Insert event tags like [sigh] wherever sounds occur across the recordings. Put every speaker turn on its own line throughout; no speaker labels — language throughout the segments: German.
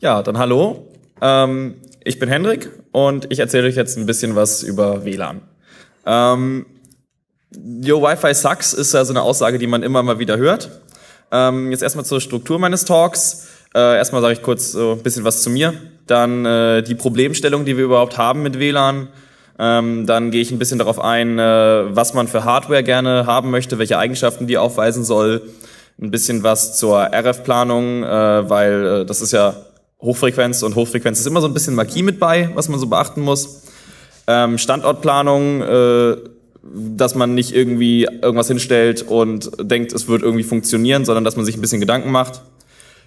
Ja, dann hallo. Ähm, ich bin Hendrik
und ich erzähle euch jetzt ein bisschen was über WLAN. Ähm, Yo, Wi-Fi sucks ist ja so eine Aussage, die man immer mal wieder hört. Ähm, jetzt erstmal zur Struktur meines Talks. Äh, erstmal sage ich kurz so ein bisschen was zu mir. Dann äh, die Problemstellung, die wir überhaupt haben mit WLAN. Ähm, dann gehe ich ein bisschen darauf ein, äh, was man für Hardware gerne haben möchte, welche Eigenschaften die aufweisen soll. Ein bisschen was zur RF-Planung, äh, weil äh, das ist ja Hochfrequenz und Hochfrequenz ist immer so ein bisschen Magie mit bei, was man so beachten muss. Ähm, Standortplanung, äh, dass man nicht irgendwie irgendwas hinstellt und denkt, es wird irgendwie funktionieren, sondern dass man sich ein bisschen Gedanken macht.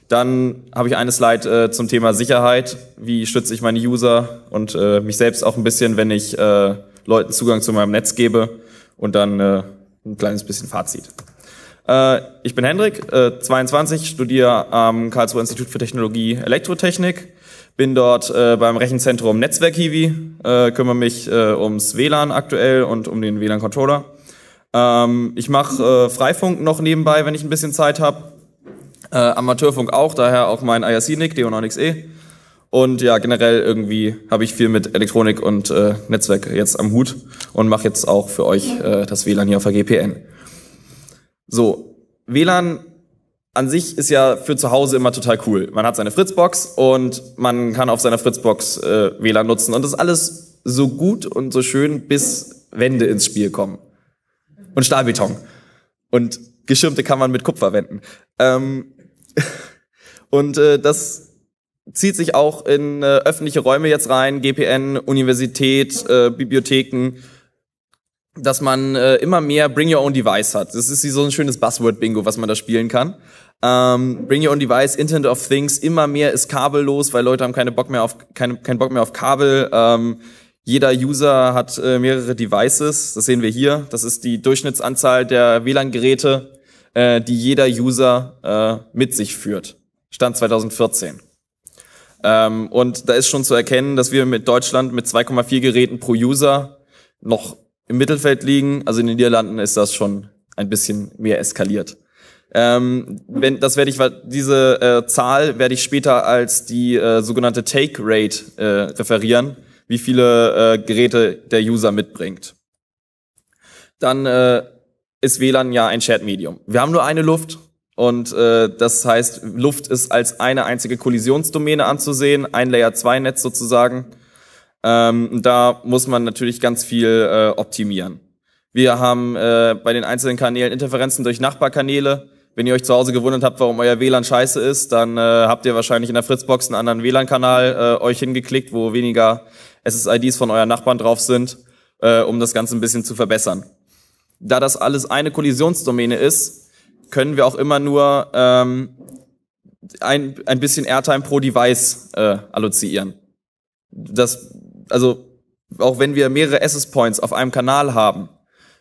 Dann habe ich eine Slide äh, zum Thema Sicherheit. Wie schütze ich meine User und äh, mich selbst auch ein bisschen, wenn ich äh, Leuten Zugang zu meinem Netz gebe und dann äh, ein kleines bisschen Fazit. Äh, ich bin Hendrik, 22, äh, studiere am Karlsruher Institut für Technologie Elektrotechnik, bin dort äh, beim Rechenzentrum Netzwerk Hiwi, kümmere mich ums WLAN aktuell und um den WLAN-Controller. Ähm, ich mache Freifunk noch nebenbei, wenn ich ein bisschen Zeit habe. Amateurfunk auch, daher auch mein irc nick do D9XE. Und ja, generell irgendwie habe ich viel mit Elektronik und Netzwerk jetzt am Hut und mache jetzt auch für euch das WLAN hier auf der GPN. So, WLAN an sich ist ja für zu Hause immer total cool. Man hat seine Fritzbox und man kann auf seiner Fritzbox äh, WLAN nutzen und das ist alles so gut und so schön, bis Wände ins Spiel kommen. Und Stahlbeton. Und Geschirmte kann man mit Kupfer wenden. Ähm [laughs] und äh, das zieht sich auch in äh, öffentliche Räume jetzt rein, GPN, Universität, äh, Bibliotheken dass man äh, immer mehr Bring Your Own Device hat. Das ist so ein schönes Buzzword-Bingo, was man da spielen kann. Ähm, Bring Your Own Device, Internet of Things, immer mehr ist kabellos, weil Leute haben keine Bock mehr auf, keine, keinen Bock mehr auf Kabel. Ähm, jeder User hat äh, mehrere Devices, das sehen wir hier. Das ist die Durchschnittsanzahl der WLAN-Geräte, äh, die jeder User äh, mit sich führt. Stand 2014. Ähm, und da ist schon zu erkennen, dass wir mit Deutschland mit 2,4 Geräten pro User noch im Mittelfeld liegen. Also in den Niederlanden ist das schon ein bisschen mehr eskaliert. Ähm, wenn, das werde ich, diese äh, Zahl werde ich später als die äh, sogenannte Take Rate äh, referieren, wie viele äh, Geräte der User mitbringt. Dann äh, ist WLAN ja ein Shared Medium. Wir haben nur eine Luft und äh, das heißt, Luft ist als eine einzige Kollisionsdomäne anzusehen, ein Layer 2 Netz sozusagen. Ähm, da muss man natürlich ganz viel äh, optimieren. Wir haben äh, bei den einzelnen Kanälen Interferenzen durch Nachbarkanäle. Wenn ihr euch zu Hause gewundert habt, warum euer WLAN scheiße ist, dann äh, habt ihr wahrscheinlich in der Fritzbox einen anderen WLAN-Kanal äh, euch hingeklickt, wo weniger SSIDs von euren Nachbarn drauf sind, äh, um das Ganze ein bisschen zu verbessern. Da das alles eine Kollisionsdomäne ist, können wir auch immer nur ähm, ein, ein bisschen Airtime pro Device äh, alloziieren. Das also auch wenn wir mehrere Access Points auf einem Kanal haben,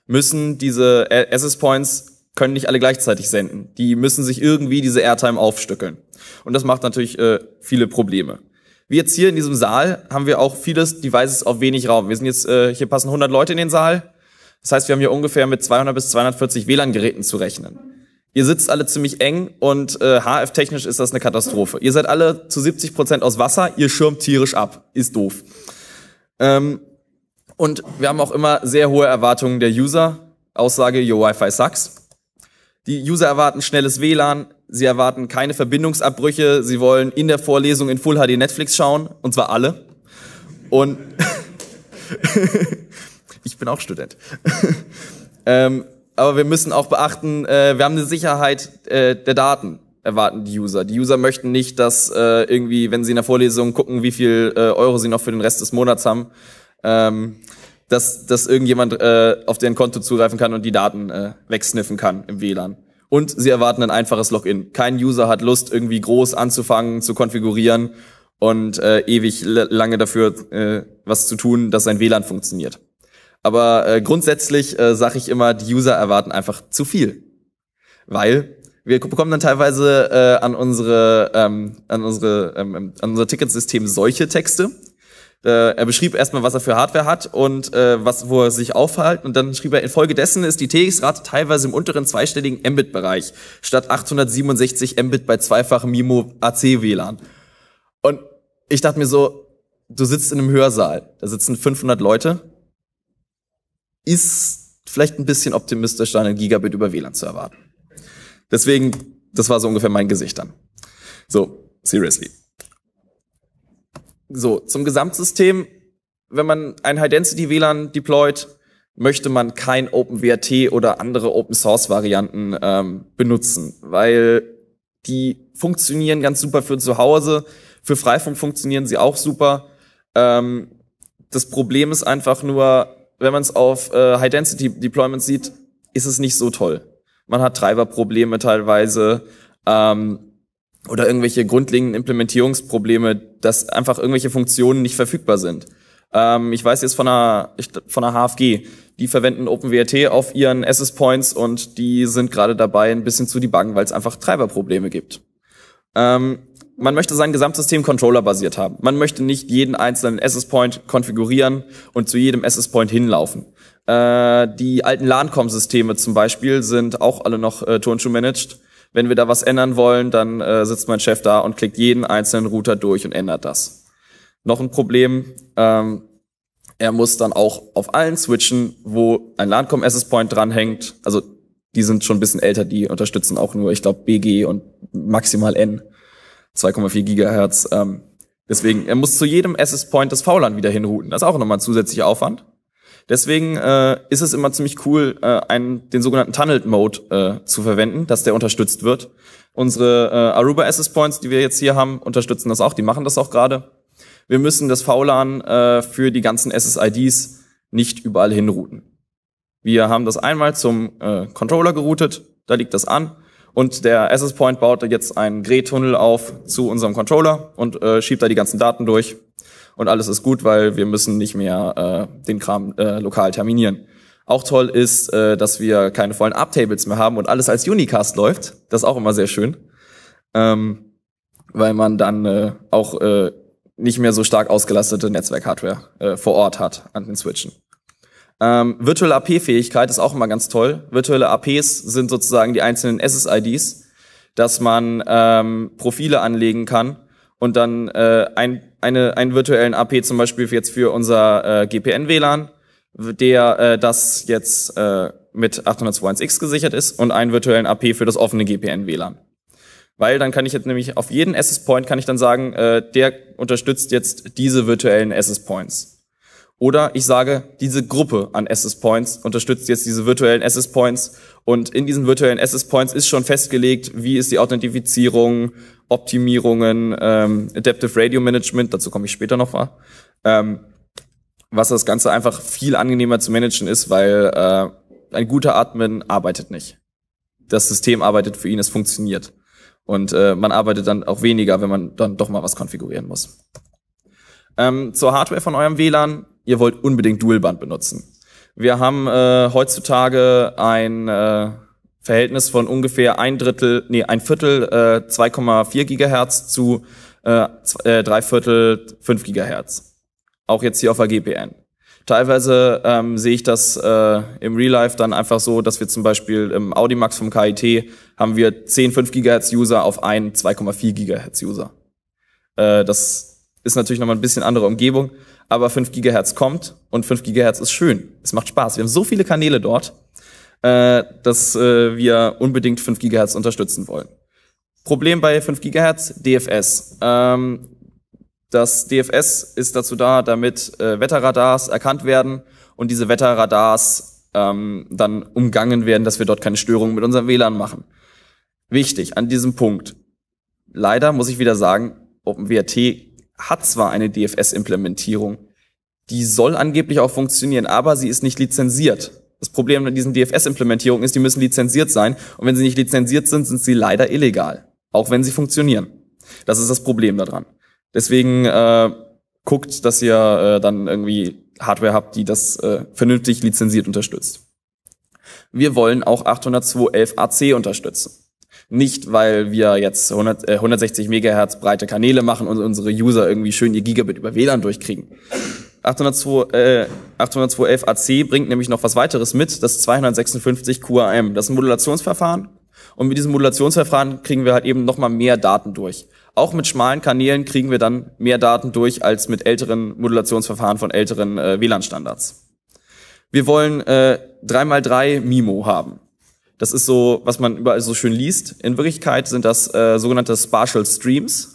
müssen diese äh, Access Points können nicht alle gleichzeitig senden. Die müssen sich irgendwie diese Airtime aufstückeln. Und das macht natürlich äh, viele Probleme. Wie jetzt hier in diesem Saal haben wir auch vieles Devices auf wenig Raum. Wir sind jetzt, äh, hier passen 100 Leute in den Saal. Das heißt, wir haben hier ungefähr mit 200 bis 240 WLAN-Geräten zu rechnen. Ihr sitzt alle ziemlich eng und äh, HF-technisch ist das eine Katastrophe. Ihr seid alle zu 70 Prozent aus Wasser, ihr schirmt tierisch ab. Ist doof. Ähm, und wir haben auch immer sehr hohe Erwartungen der User. Aussage, your Wi-Fi sucks. Die User erwarten schnelles WLAN, sie erwarten keine Verbindungsabbrüche, sie wollen in der Vorlesung in Full HD Netflix schauen, und zwar alle. Und [laughs] ich bin auch Student. [laughs] ähm, aber wir müssen auch beachten, äh, wir haben eine Sicherheit äh, der Daten erwarten die User. Die User möchten nicht, dass äh, irgendwie, wenn sie in der Vorlesung gucken, wie viel äh, Euro sie noch für den Rest des Monats haben, ähm, dass, dass irgendjemand äh, auf deren Konto zugreifen kann und die Daten äh, wegsniffen kann im WLAN. Und sie erwarten ein einfaches Login. Kein User hat Lust, irgendwie groß anzufangen, zu konfigurieren und äh, ewig lange dafür äh, was zu tun, dass sein WLAN funktioniert. Aber äh, grundsätzlich äh, sage ich immer, die User erwarten einfach zu viel. Weil wir bekommen dann teilweise äh, an unsere ähm, an unsere ähm, ähm, an unser Ticketsystem solche Texte. Äh, er beschrieb erstmal, was er für Hardware hat und äh, was wo er sich aufhält und dann schrieb er infolgedessen ist die TX-Rate teilweise im unteren zweistelligen Mbit-Bereich statt 867 Mbit bei zweifachem MIMO AC WLAN. Und ich dachte mir so, du sitzt in einem Hörsaal, da sitzen 500 Leute, ist vielleicht ein bisschen optimistisch, da einen Gigabit über WLAN zu erwarten. Deswegen, das war so ungefähr mein Gesicht dann. So, seriously. So, zum Gesamtsystem. Wenn man ein High-Density-WLAN deployt, möchte man kein OpenWrt oder andere Open-Source-Varianten ähm, benutzen, weil die funktionieren ganz super für zu Hause. Für Freifunk funktionieren sie auch super. Ähm, das Problem ist einfach nur, wenn man es auf äh, high density deployment sieht, ist es nicht so toll man hat Treiberprobleme teilweise ähm, oder irgendwelche grundlegenden Implementierungsprobleme, dass einfach irgendwelche Funktionen nicht verfügbar sind. Ähm, ich weiß jetzt von einer, von einer HFG, die verwenden OpenWrt auf ihren Access Points und die sind gerade dabei, ein bisschen zu debuggen, weil es einfach Treiberprobleme gibt. Ähm, man möchte sein Gesamtsystem Controller-basiert haben. Man möchte nicht jeden einzelnen Access Point konfigurieren und zu jedem Access Point hinlaufen. Äh, die alten lan com systeme zum Beispiel sind auch alle noch äh, Turnschuh-managed. Wenn wir da was ändern wollen, dann äh, sitzt mein Chef da und klickt jeden einzelnen Router durch und ändert das. Noch ein Problem, ähm, er muss dann auch auf allen switchen, wo ein LANCOM Access Point dranhängt. Also die sind schon ein bisschen älter, die unterstützen auch nur, ich glaube, BG und maximal N, 2,4 Gigahertz. Ähm, deswegen, er muss zu jedem Access Point das VLAN wieder hinrouten. Das ist auch nochmal ein zusätzlicher Aufwand. Deswegen äh, ist es immer ziemlich cool, äh, einen, den sogenannten Tunneled Mode äh, zu verwenden, dass der unterstützt wird. Unsere äh, Aruba Access Points, die wir jetzt hier haben, unterstützen das auch. Die machen das auch gerade. Wir müssen das VLAN äh, für die ganzen SSIDs nicht überall hinrouten. Wir haben das einmal zum äh, Controller geroutet, da liegt das an. Und der Access Point baut jetzt einen gray auf zu unserem Controller und äh, schiebt da die ganzen Daten durch und alles ist gut, weil wir müssen nicht mehr äh, den Kram äh, lokal terminieren. Auch toll ist, äh, dass wir keine vollen Uptables mehr haben und alles als Unicast läuft. Das ist auch immer sehr schön, ähm, weil man dann äh, auch äh, nicht mehr so stark ausgelastete Netzwerkhardware äh, vor Ort hat an den Switchen. Ähm, virtuelle AP-Fähigkeit ist auch immer ganz toll. Virtuelle APs sind sozusagen die einzelnen SSIDs, dass man ähm, Profile anlegen kann und dann äh, ein eine, einen virtuellen AP zum Beispiel jetzt für unser äh, GPN-WLAN, der äh, das jetzt äh, mit 802.1x gesichert ist und einen virtuellen AP für das offene GPN-WLAN. Weil dann kann ich jetzt nämlich auf jeden Access Point kann ich dann sagen, äh, der unterstützt jetzt diese virtuellen Access Points. Oder ich sage, diese Gruppe an Access Points unterstützt jetzt diese virtuellen Access Points und in diesen virtuellen Access Points ist schon festgelegt, wie ist die Authentifizierung, Optimierungen, ähm, Adaptive Radio Management, dazu komme ich später noch mal, ähm, was das Ganze einfach viel angenehmer zu managen ist, weil äh, ein guter Admin arbeitet nicht. Das System arbeitet für ihn, es funktioniert. Und äh, man arbeitet dann auch weniger, wenn man dann doch mal was konfigurieren muss. Ähm, zur Hardware von eurem WLAN ihr wollt unbedingt Dualband benutzen. Wir haben äh, heutzutage ein äh, Verhältnis von ungefähr ein Drittel, nee, ein Viertel äh, 2,4 Gigahertz zu äh, äh, drei Viertel 5 Gigahertz. Auch jetzt hier auf der GPN. Teilweise ähm, sehe ich das äh, im Real Life dann einfach so, dass wir zum Beispiel im Audimax vom KIT haben wir 10 5 Gigahertz User auf einen 2,4 Gigahertz User. Äh, das ist natürlich nochmal ein bisschen andere Umgebung, aber 5 Gigahertz kommt und 5 Gigahertz ist schön. Es macht Spaß. Wir haben so viele Kanäle dort, äh, dass äh, wir unbedingt 5 Gigahertz unterstützen wollen. Problem bei 5 Gigahertz, DFS. Ähm, das DFS ist dazu da, damit äh, Wetterradars erkannt werden und diese Wetterradars ähm, dann umgangen werden, dass wir dort keine Störungen mit unserem WLAN machen. Wichtig an diesem Punkt. Leider muss ich wieder sagen, OpenWRT hat zwar eine DFS-Implementierung, die soll angeblich auch funktionieren, aber sie ist nicht lizenziert. Das Problem mit diesen DFS-Implementierungen ist, die müssen lizenziert sein und wenn sie nicht lizenziert sind, sind sie leider illegal, auch wenn sie funktionieren. Das ist das Problem daran. Deswegen äh, guckt, dass ihr äh, dann irgendwie Hardware habt, die das äh, vernünftig lizenziert unterstützt. Wir wollen auch 802.11ac unterstützen. Nicht, weil wir jetzt 100, äh, 160 Megahertz breite Kanäle machen und unsere User irgendwie schön ihr Gigabit über WLAN durchkriegen. 802, äh, 802.11 AC bringt nämlich noch was weiteres mit, das 256 QAM. Das ist ein Modulationsverfahren. Und mit diesem Modulationsverfahren kriegen wir halt eben nochmal mehr Daten durch. Auch mit schmalen Kanälen kriegen wir dann mehr Daten durch als mit älteren Modulationsverfahren von älteren äh, WLAN-Standards. Wir wollen äh, 3x3 MIMO haben. Das ist so, was man überall so schön liest. In Wirklichkeit sind das äh, sogenannte Spatial Streams.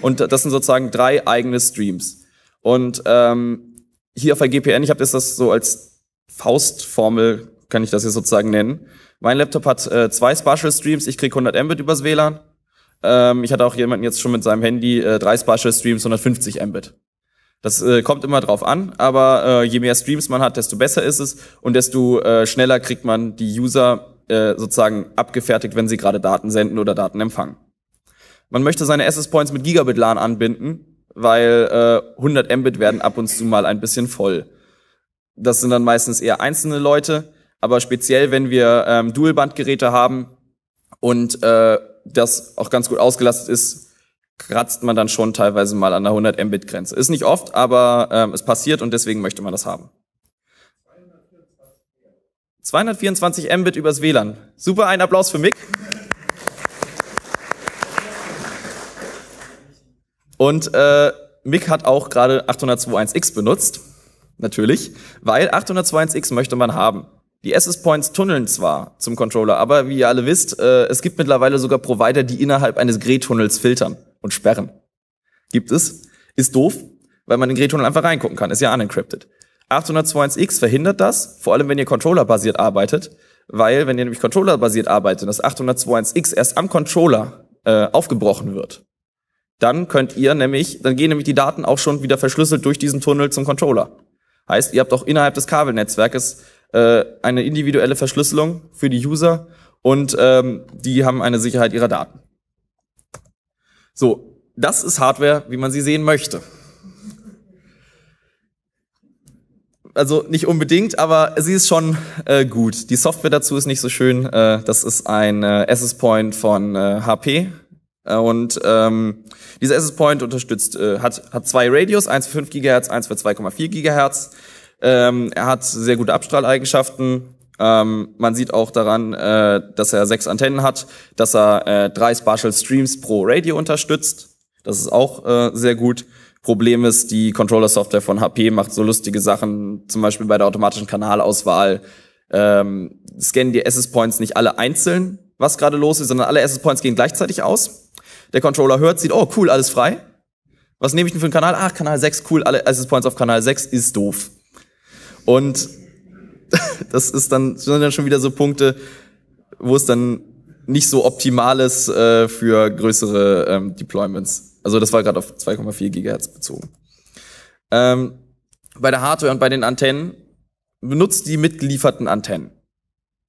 Und das sind sozusagen drei eigene Streams. Und ähm, hier auf der GPN, ich habe jetzt das so als Faustformel, kann ich das jetzt sozusagen nennen. Mein Laptop hat äh, zwei Spatial Streams, ich krieg 100 Mbit übers WLAN. Ähm, ich hatte auch jemanden jetzt schon mit seinem Handy äh, drei Spatial Streams, 150 Mbit. Das äh, kommt immer drauf an, aber äh, je mehr Streams man hat, desto besser ist es und desto äh, schneller kriegt man die User äh, sozusagen abgefertigt, wenn sie gerade Daten senden oder Daten empfangen. Man möchte seine Access Points mit Gigabit-LAN anbinden, weil äh, 100 Mbit werden ab und zu mal ein bisschen voll. Das sind dann meistens eher einzelne Leute, aber speziell, wenn wir ähm, Dualbandgeräte haben und äh, das auch ganz gut ausgelastet ist, kratzt man dann schon teilweise mal an der 100 Mbit-Grenze. Ist nicht oft, aber ähm, es passiert und deswegen möchte man das haben. 224 Mbit übers WLAN. Super, ein Applaus für Mick. Und äh, Mick hat auch gerade 802.1x benutzt, natürlich, weil 802.1x möchte man haben. Die Access Points tunneln zwar zum Controller, aber wie ihr alle wisst, äh, es gibt mittlerweile sogar Provider, die innerhalb eines Gray-Tunnels filtern und sperren. Gibt es. Ist doof, weil man den Gray-Tunnel einfach reingucken kann. Ist ja unencrypted. 802.1x verhindert das, vor allem wenn ihr controllerbasiert arbeitet, weil wenn ihr nämlich controllerbasiert arbeitet und das 802.1x erst am Controller äh, aufgebrochen wird, dann könnt ihr nämlich, dann gehen nämlich die Daten auch schon wieder verschlüsselt durch diesen Tunnel zum Controller. Heißt, ihr habt auch innerhalb des Kabelnetzwerkes äh, eine individuelle Verschlüsselung für die User und ähm, die haben eine Sicherheit ihrer Daten. So, das ist Hardware, wie man sie sehen möchte. also nicht unbedingt, aber sie ist schon äh, gut. Die Software dazu ist nicht so schön. Äh, das ist ein äh, Access Point von äh, HP. Äh, Und ähm, dieser Access Point unterstützt, äh, hat, hat zwei Radios, eins für 5 GHz, eins für 2,4 GHz. Ähm, er hat sehr gute Abstrahleigenschaften. Ähm, man sieht auch daran, äh, dass er sechs Antennen hat, dass er äh, drei Spatial Streams pro Radio unterstützt. Das ist auch äh, sehr gut. Problem ist, die Controller-Software von HP macht so lustige Sachen, zum Beispiel bei der automatischen Kanalauswahl ähm, scannen die Access-Points nicht alle einzeln, was gerade los ist, sondern alle Access-Points gehen gleichzeitig aus. Der Controller hört, sieht, oh cool, alles frei. Was nehme ich denn für einen Kanal? Ach, Kanal 6, cool, alle Access-Points auf Kanal 6 ist doof. Und [laughs] das ist dann, sind dann schon wieder so Punkte, wo es dann nicht so optimal ist äh, für größere ähm, Deployments. Also das war gerade auf 2,4 Gigahertz bezogen. Ähm, bei der Hardware und bei den Antennen benutzt die mitgelieferten Antennen.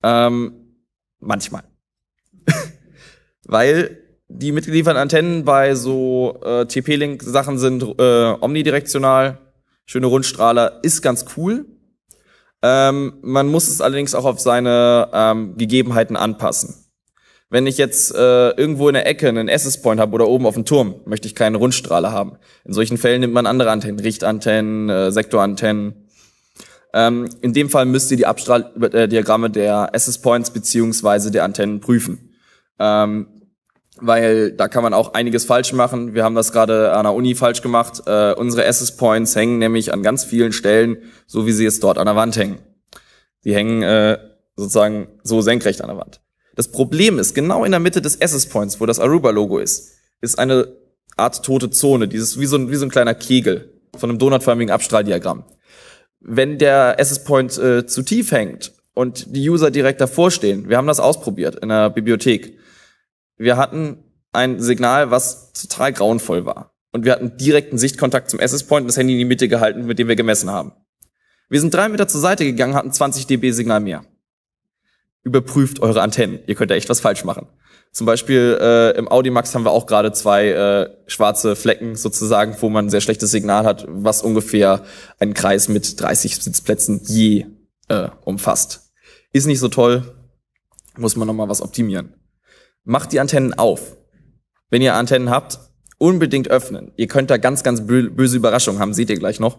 Ähm, manchmal. [laughs] Weil die mitgelieferten Antennen bei so äh, TP-Link-Sachen sind äh, omnidirektional. Schöne Rundstrahler ist ganz cool. Ähm, man muss es allerdings auch auf seine ähm, Gegebenheiten anpassen. Wenn ich jetzt äh, irgendwo in der Ecke einen Access Point habe oder oben auf dem Turm, möchte ich keinen Rundstrahler haben. In solchen Fällen nimmt man andere Antennen, Richtantennen, äh, Sektorantennen. Ähm, in dem Fall müsst ihr die Abstrahldiagramme äh, der Access Points beziehungsweise der Antennen prüfen. Ähm, weil da kann man auch einiges falsch machen. Wir haben das gerade an der Uni falsch gemacht. Äh, unsere Access Points hängen nämlich an ganz vielen Stellen, so wie sie jetzt dort an der Wand hängen. Die hängen äh, sozusagen so senkrecht an der Wand. Das Problem ist, genau in der Mitte des Access Points, wo das Aruba-Logo ist, ist eine Art tote Zone, dieses wie so ein, wie so ein kleiner Kegel von einem donutförmigen Abstrahldiagramm. Wenn der Access Point äh, zu tief hängt und die User direkt davor stehen, wir haben das ausprobiert in der Bibliothek. Wir hatten ein Signal, was total grauenvoll war. Und wir hatten direkten Sichtkontakt zum Access Point und das Handy in die Mitte gehalten, mit dem wir gemessen haben. Wir sind drei Meter zur Seite gegangen, hatten 20 dB Signal mehr überprüft eure Antennen. Ihr könnt da echt was falsch machen. Zum Beispiel äh, im Audimax haben wir auch gerade zwei äh, schwarze Flecken sozusagen, wo man ein sehr schlechtes Signal hat, was ungefähr einen Kreis mit 30 Sitzplätzen je äh, umfasst. Ist nicht so toll, muss man nochmal was optimieren. Macht die Antennen auf. Wenn ihr Antennen habt, unbedingt öffnen. Ihr könnt da ganz, ganz böse Überraschungen haben, seht ihr gleich noch.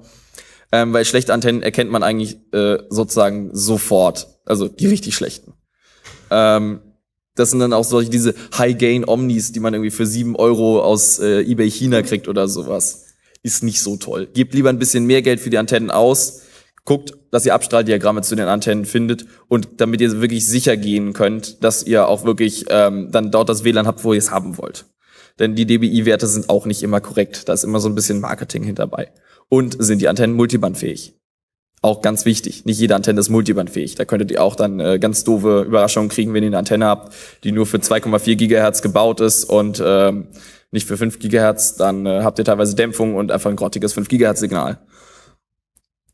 Ähm, weil schlechte Antennen erkennt man eigentlich äh, sozusagen sofort. Also die richtig schlechten. Ähm, das sind dann auch solche, diese High-Gain-Omnis, die man irgendwie für sieben Euro aus äh, eBay China kriegt oder sowas. Ist nicht so toll. Gebt lieber ein bisschen mehr Geld für die Antennen aus. Guckt, dass ihr Abstrahldiagramme zu den Antennen findet und damit ihr wirklich sicher gehen könnt, dass ihr auch wirklich ähm, dann dort das WLAN habt, wo ihr es haben wollt. Denn die DBI-Werte sind auch nicht immer korrekt. Da ist immer so ein bisschen Marketing hinterbei. Und sind die Antennen multibandfähig? Auch ganz wichtig, nicht jede Antenne ist multibandfähig. Da könntet ihr auch dann äh, ganz doofe Überraschungen kriegen, wenn ihr eine Antenne habt, die nur für 2,4 Gigahertz gebaut ist und ähm, nicht für 5 Gigahertz, dann äh, habt ihr teilweise Dämpfung und einfach ein grottiges 5 Gigahertz Signal.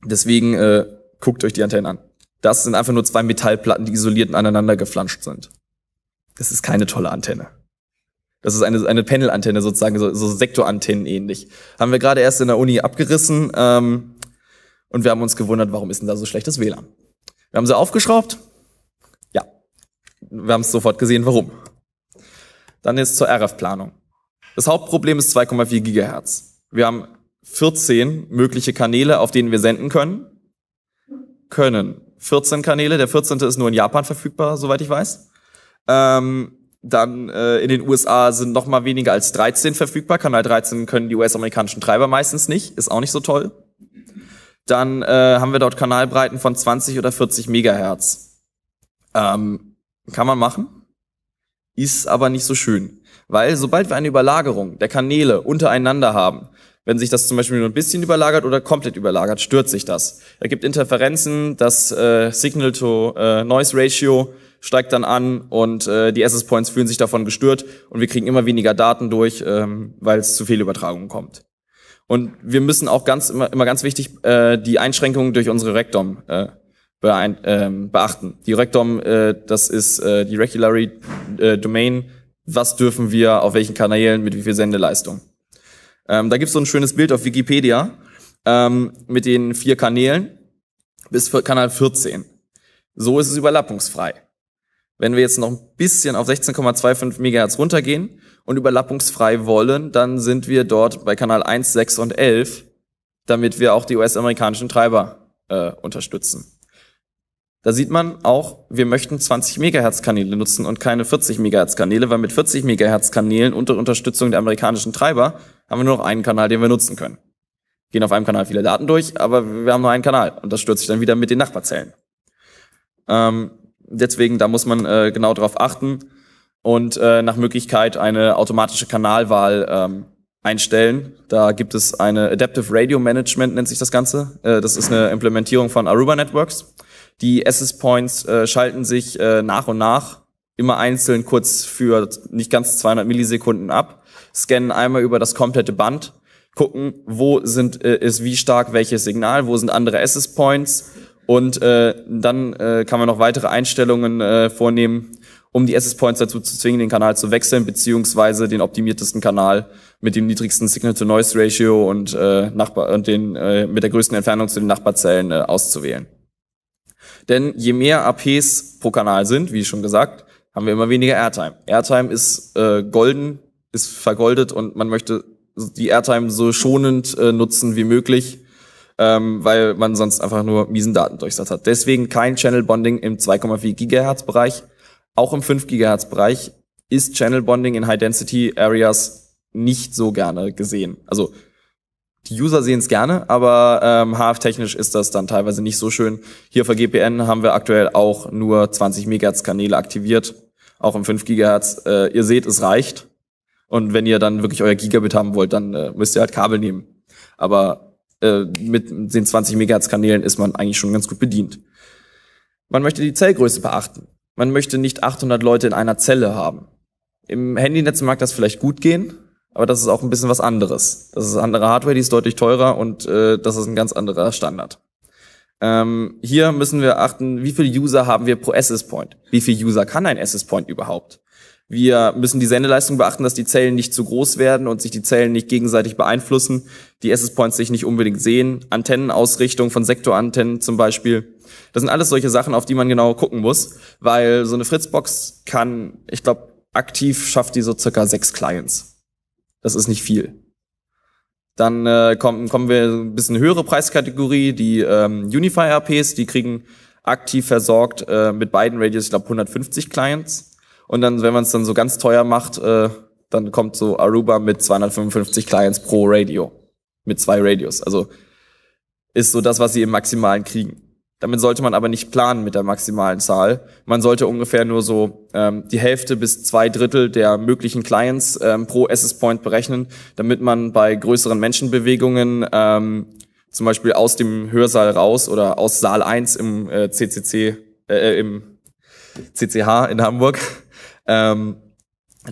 Deswegen äh, guckt euch die Antennen an. Das sind einfach nur zwei Metallplatten, die isoliert aneinander geflanscht sind. Das ist keine tolle Antenne. Das ist eine, eine Panel-Antenne sozusagen, so, so Sektorantennen ähnlich. Haben wir gerade erst in der Uni abgerissen. Ähm, und wir haben uns gewundert, warum ist denn da so schlechtes WLAN? Wir haben sie aufgeschraubt. Ja, wir haben es sofort gesehen, warum. Dann jetzt zur RF-Planung. Das Hauptproblem ist 2,4 Gigahertz. Wir haben 14 mögliche Kanäle, auf denen wir senden können. Können. 14 Kanäle. Der 14. ist nur in Japan verfügbar, soweit ich weiß. Ähm, dann äh, in den USA sind noch mal weniger als 13 verfügbar. Kanal 13 können die US-amerikanischen Treiber meistens nicht. Ist auch nicht so toll dann äh, haben wir dort Kanalbreiten von 20 oder 40 Megahertz. Ähm, kann man machen, ist aber nicht so schön. Weil sobald wir eine Überlagerung der Kanäle untereinander haben, wenn sich das zum Beispiel nur ein bisschen überlagert oder komplett überlagert, stört sich das. Da gibt Interferenzen, das äh, Signal-to-Noise-Ratio äh, steigt dann an und äh, die Access Points fühlen sich davon gestört und wir kriegen immer weniger Daten durch, ähm, weil es zu Fehlübertragungen kommt. Und wir müssen auch ganz immer, immer ganz wichtig äh, die Einschränkungen durch unsere Rektom äh, beein, äh, beachten. Die Rektom, äh, das ist äh, die Regulatory äh, Domain. Was dürfen wir auf welchen Kanälen mit wie viel Sendeleistung? Ähm, da gibt's so ein schönes Bild auf Wikipedia ähm, mit den vier Kanälen bis Kanal 14. So ist es überlappungsfrei. Wenn wir jetzt noch ein bisschen auf 16,25 Megahertz runtergehen, und überlappungsfrei wollen, dann sind wir dort bei Kanal 1, 6 und 11, damit wir auch die US-amerikanischen Treiber äh, unterstützen. Da sieht man auch, wir möchten 20 Megahertz Kanäle nutzen und keine 40 Megahertz Kanäle, weil mit 40 Megahertz Kanälen unter Unterstützung der amerikanischen Treiber haben wir nur noch einen Kanal, den wir nutzen können. Gehen auf einem Kanal viele Daten durch, aber wir haben nur einen Kanal und das stürzt sich dann wieder mit den Nachbarzellen. Ähm, deswegen, da muss man äh, genau drauf achten und äh, nach Möglichkeit eine automatische Kanalwahl ähm, einstellen. Da gibt es eine Adaptive Radio Management, nennt sich das Ganze. Äh, das ist eine Implementierung von Aruba Networks. Die Access Points äh, schalten sich äh, nach und nach immer einzeln kurz für nicht ganz 200 Millisekunden ab, scannen einmal über das komplette Band, gucken, wo sind, äh, ist wie stark welches Signal, wo sind andere Access Points und äh, dann äh, kann man noch weitere Einstellungen äh, vornehmen, um die Access Points dazu zu zwingen, den Kanal zu wechseln, beziehungsweise den optimiertesten Kanal mit dem niedrigsten Signal-to-Noise-Ratio und, äh, Nachbar und den, äh, mit der größten Entfernung zu den Nachbarzellen äh, auszuwählen. Denn je mehr APs pro Kanal sind, wie schon gesagt, haben wir immer weniger Airtime. Airtime ist äh, golden, ist vergoldet und man möchte die Airtime so schonend äh, nutzen wie möglich, ähm, weil man sonst einfach nur miesen Datendurchsatz hat. Deswegen kein Channel Bonding im 2,4 Gigahertz Bereich, auch im 5 Gigahertz Bereich ist Channel Bonding in High Density Areas nicht so gerne gesehen. Also die User sehen es gerne, aber ähm, HF-technisch ist das dann teilweise nicht so schön. Hier für GPN haben wir aktuell auch nur 20 Megahertz Kanäle aktiviert, auch im 5 Gigahertz. Äh, ihr seht, es reicht. Und wenn ihr dann wirklich euer Gigabit haben wollt, dann äh, müsst ihr halt Kabel nehmen. Aber äh, mit den 20 Megahertz Kanälen ist man eigentlich schon ganz gut bedient. Man möchte die Zellgröße beachten. Man möchte nicht 800 Leute in einer Zelle haben. Im Handynetz mag das vielleicht gut gehen, aber das ist auch ein bisschen was anderes. Das ist andere Hardware, die ist deutlich teurer und äh, das ist ein ganz anderer Standard. Ähm, hier müssen wir achten, wie viele User haben wir pro Access Point? Wie viele User kann ein Access Point überhaupt? Wir müssen die Sendeleistung beachten, dass die Zellen nicht zu groß werden und sich die Zellen nicht gegenseitig beeinflussen, die Access Points sich nicht unbedingt sehen, Antennenausrichtung von Sektorantennen zum Beispiel. Das sind alles solche Sachen, auf die man genau gucken muss, weil so eine Fritzbox kann, ich glaube, aktiv schafft die so circa sechs Clients. Das ist nicht viel. Dann äh, kommen, kommen wir ein bisschen höhere Preiskategorie, die ähm, Unify-APs, die kriegen aktiv versorgt äh, mit beiden Radius, ich glaube, 150 Clients. Und dann, wenn man es dann so ganz teuer macht, äh, dann kommt so Aruba mit 255 Clients pro Radio. Mit zwei Radios. Also ist so das, was sie im Maximalen kriegen. Damit sollte man aber nicht planen mit der maximalen Zahl. Man sollte ungefähr nur so ähm, die Hälfte bis zwei Drittel der möglichen Clients ähm, pro Access Point berechnen, damit man bei größeren Menschenbewegungen ähm, zum Beispiel aus dem Hörsaal raus oder aus Saal 1 im äh, CCC, äh, äh, im CCH in Hamburg ähm,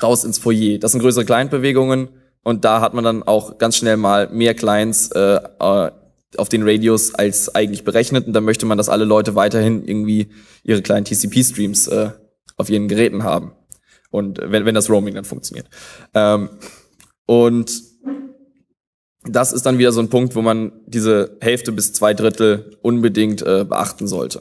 raus ins Foyer. Das sind größere Client-Bewegungen und da hat man dann auch ganz schnell mal mehr Clients äh, äh auf den Radios als eigentlich berechnet und dann möchte man, dass alle Leute weiterhin irgendwie ihre kleinen TCP-Streams äh, auf ihren Geräten haben. Und äh, wenn, wenn das Roaming dann funktioniert. Ähm, und das ist dann wieder so ein Punkt, wo man diese Hälfte bis zwei Drittel unbedingt äh, beachten sollte.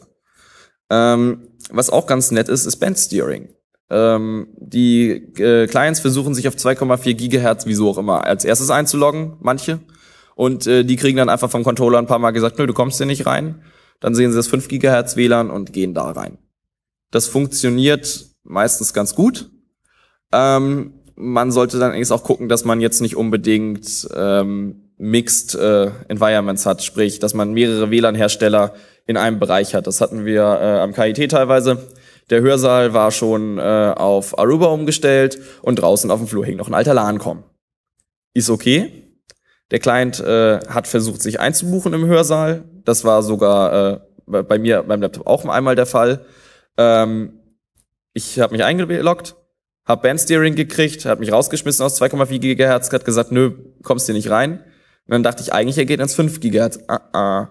Ähm, was auch ganz nett ist, ist Bandsteering. Ähm, die äh, Clients versuchen sich auf 2,4 Gigahertz, wieso auch immer, als erstes einzuloggen, manche. Und äh, die kriegen dann einfach vom Controller ein paar Mal gesagt, nö, du kommst hier nicht rein. Dann sehen sie das 5 Gigahertz WLAN und gehen da rein. Das funktioniert meistens ganz gut. Ähm, man sollte dann eigentlich auch gucken, dass man jetzt nicht unbedingt ähm, Mixed äh, Environments hat, sprich, dass man mehrere WLAN-Hersteller in einem Bereich hat. Das hatten wir äh, am KIT teilweise der Hörsaal war schon äh, auf Aruba umgestellt und draußen auf dem Flur hing noch ein alter Lancom. Ist okay. Der Client äh, hat versucht, sich einzubuchen im Hörsaal. Das war sogar äh, bei mir beim Laptop auch einmal der Fall. Ähm, ich habe mich eingeloggt, habe Bandsteering gekriegt, hat mich rausgeschmissen aus 2,4 GHz, hat gesagt, nö, kommst hier nicht rein. Und dann dachte ich eigentlich, er geht ins 5 GHz. Ah, ah.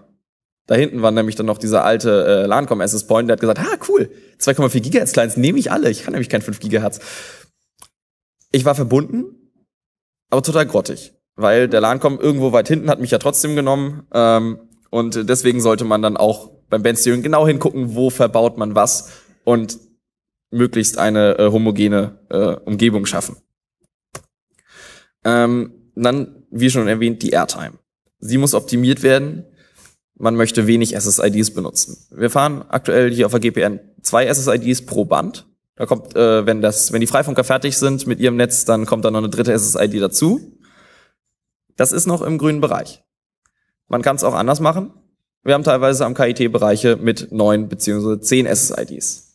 Da hinten war nämlich dann noch dieser alte äh, Lancom Access Point, der hat gesagt, ah cool, 2,4 Gigahertz Clients nehme ich alle, ich kann nämlich kein 5 Gigahertz. Ich war verbunden, aber total grottig, weil der Lancom irgendwo weit hinten hat mich ja trotzdem genommen ähm, und deswegen sollte man dann auch beim Bandsteering genau hingucken, wo verbaut man was und möglichst eine äh, homogene äh, Umgebung schaffen. Ähm, dann, wie schon erwähnt, die Airtime. Sie muss optimiert werden, man möchte wenig SSIDs benutzen. Wir fahren aktuell hier auf der GPN zwei SSIDs pro Band. Da kommt, äh, wenn das, wenn die Freifunker fertig sind mit ihrem Netz, dann kommt da noch eine dritte SSID dazu. Das ist noch im grünen Bereich. Man kann es auch anders machen. Wir haben teilweise am KIT Bereiche mit neun beziehungsweise zehn SSIDs.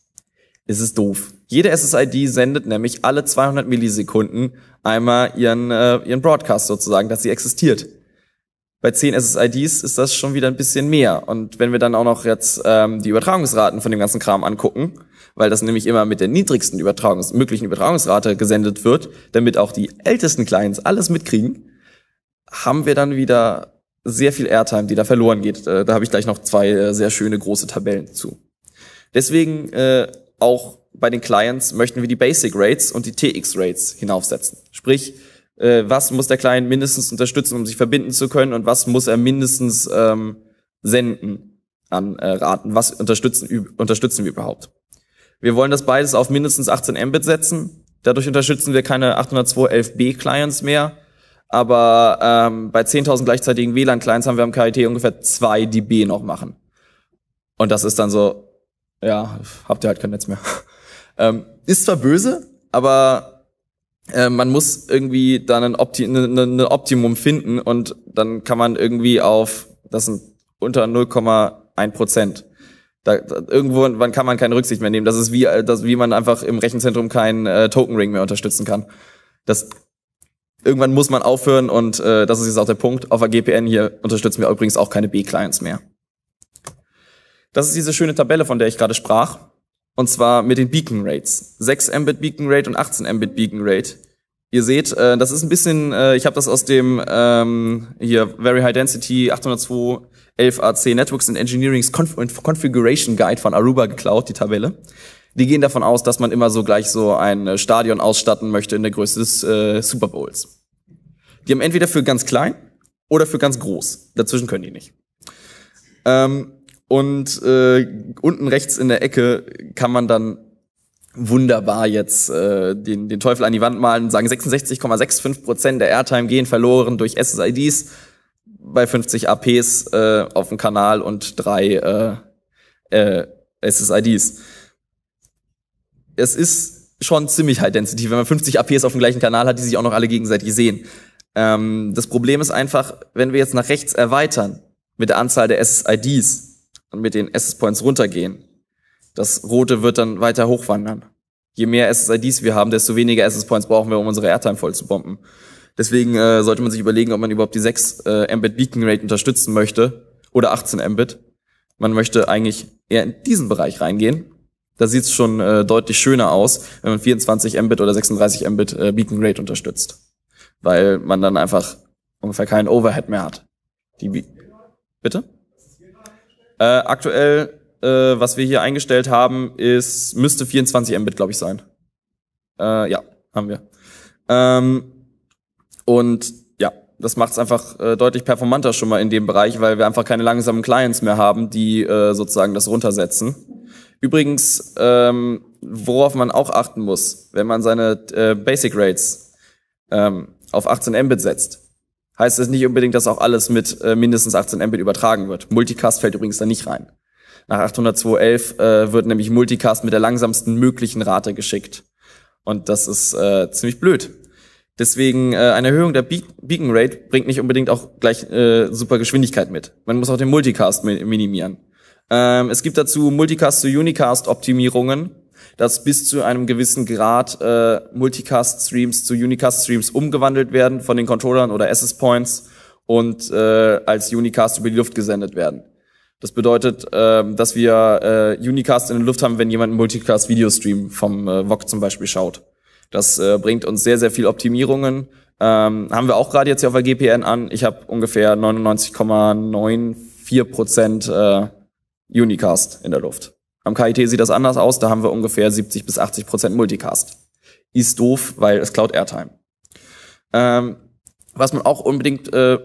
Es ist doof. Jede SSID sendet nämlich alle 200 Millisekunden einmal ihren, äh, ihren Broadcast sozusagen, dass sie existiert. Bei 10 SSIDs ist das schon wieder ein bisschen mehr. Und wenn wir dann auch noch jetzt ähm, die Übertragungsraten von dem ganzen Kram angucken, weil das nämlich immer mit der niedrigsten Übertragungs möglichen Übertragungsrate gesendet wird, damit auch die ältesten Clients alles mitkriegen, haben wir dann wieder sehr viel Airtime, die da verloren geht. Äh, da habe ich gleich noch zwei äh, sehr schöne große Tabellen zu. Deswegen äh, auch bei den Clients möchten wir die Basic Rates und die TX Rates hinaufsetzen. Sprich, äh, was muss der Client mindestens unterstützen, um sich verbinden zu können und was muss er mindestens ähm, senden an äh, Raten, was unterstützen, unterstützen wir überhaupt. Wir wollen das beides auf mindestens 18 Mbit setzen. Dadurch unterstützen wir keine 802.11b Clients mehr, aber ähm, bei 10.000 gleichzeitigen WLAN-Clients haben wir am KIT ungefähr 2 dB noch machen. Und das ist dann so, ja, habt ihr halt kein Netz mehr. [laughs] ähm, ist zwar böse, aber äh, man muss irgendwie dann ein Opti ein, ne, ne, ne Optimum finden und dann kann man irgendwie auf, das sind unter 0,1 Prozent. Da, da, irgendwann kann man keine Rücksicht mehr nehmen. Das ist wie, äh, das, wie man einfach im Rechenzentrum keinen äh, Token Ring mehr unterstützen kann. Das irgendwann muss man aufhören und äh, das ist jetzt auch der Punkt. Auf der GPN hier unterstützen wir übrigens auch keine B-Clients mehr. Das ist diese schöne Tabelle, von der ich gerade sprach. Und zwar mit den Beacon Rates. 6 Mbit Beacon Rate und 18 Mbit Beacon Rate. Ihr seht, äh, das ist ein bisschen, äh, ich habe das aus dem ähm, hier Very High Density 802 11AC Networks and Engineering's Conf Configuration Guide von Aruba geklaut, die Tabelle. Die gehen davon aus, dass man immer so gleich so ein äh, Stadion ausstatten möchte in der Größe des äh, Super Bowls. Die haben entweder für ganz klein oder für ganz groß. Dazwischen können die nicht. Ähm, und äh, unten rechts in der Ecke kann man dann wunderbar jetzt äh, den, den Teufel an die Wand malen, und sagen 66,65% Prozent der Airtime gehen verloren durch SSIDs bei 50 APs äh, auf dem Kanal und drei äh, äh, SSIDs. Es ist schon ziemlich High Density, wenn man 50 APs auf dem gleichen Kanal hat, die sich auch noch alle gegenseitig sehen. Ähm, das Problem ist einfach, wenn wir jetzt nach rechts erweitern mit der Anzahl der SSIDs, mit den Access Points runtergehen. Das rote wird dann weiter hochwandern. Je mehr SSIDs wir haben, desto weniger Access Points brauchen wir, um unsere Airtime voll zu bomben. Deswegen äh, sollte man sich überlegen, ob man überhaupt die 6 äh, Mbit Beacon Rate unterstützen möchte oder 18 Mbit. Man möchte eigentlich eher in diesen Bereich reingehen. Da sieht's schon äh, deutlich schöner aus, wenn man 24 Mbit oder 36 Mbit äh, Beacon Rate unterstützt, weil man dann einfach ungefähr keinen Overhead mehr hat. Die Bitte? Äh, aktuell, äh, was wir hier eingestellt haben, ist müsste 24 Mbit, glaube ich, sein. Äh, ja, haben wir. Ähm, und ja, das macht es einfach äh, deutlich performanter schon mal in dem Bereich, weil wir einfach keine langsamen Clients mehr haben, die äh, sozusagen das runtersetzen. Übrigens, ähm, worauf man auch achten muss, wenn man seine äh, Basic Rates ähm, auf 18 Mbit setzt, heißt es nicht unbedingt, dass auch alles mit äh, mindestens 18 Mbit übertragen wird. Multicast fällt übrigens da nicht rein. Nach 802.11 äh, wird nämlich Multicast mit der langsamsten möglichen Rate geschickt. Und das ist äh, ziemlich blöd. Deswegen äh, eine Erhöhung der Be Beacon Rate bringt nicht unbedingt auch gleich äh, super Geschwindigkeit mit. Man muss auch den Multicast minimieren. Ähm, es gibt dazu Multicast zu Unicast Optimierungen, dass bis zu einem gewissen Grad äh, Multicast-Streams zu Unicast-Streams umgewandelt werden von den Controllern oder SS-Points und äh, als Unicast über die Luft gesendet werden. Das bedeutet, äh, dass wir äh, Unicast in der Luft haben, wenn jemand einen Multicast-Videostream vom äh, VOG zum Beispiel schaut. Das äh, bringt uns sehr, sehr viel Optimierungen. Ähm, haben wir auch gerade jetzt hier auf der GPN an. Ich habe ungefähr 99,94 Prozent äh, Unicast in der Luft. Am KIT sieht das anders aus, da haben wir ungefähr 70 bis 80 Prozent Multicast. Ist doof, weil es klaut Airtime. Ähm, was man auch unbedingt äh,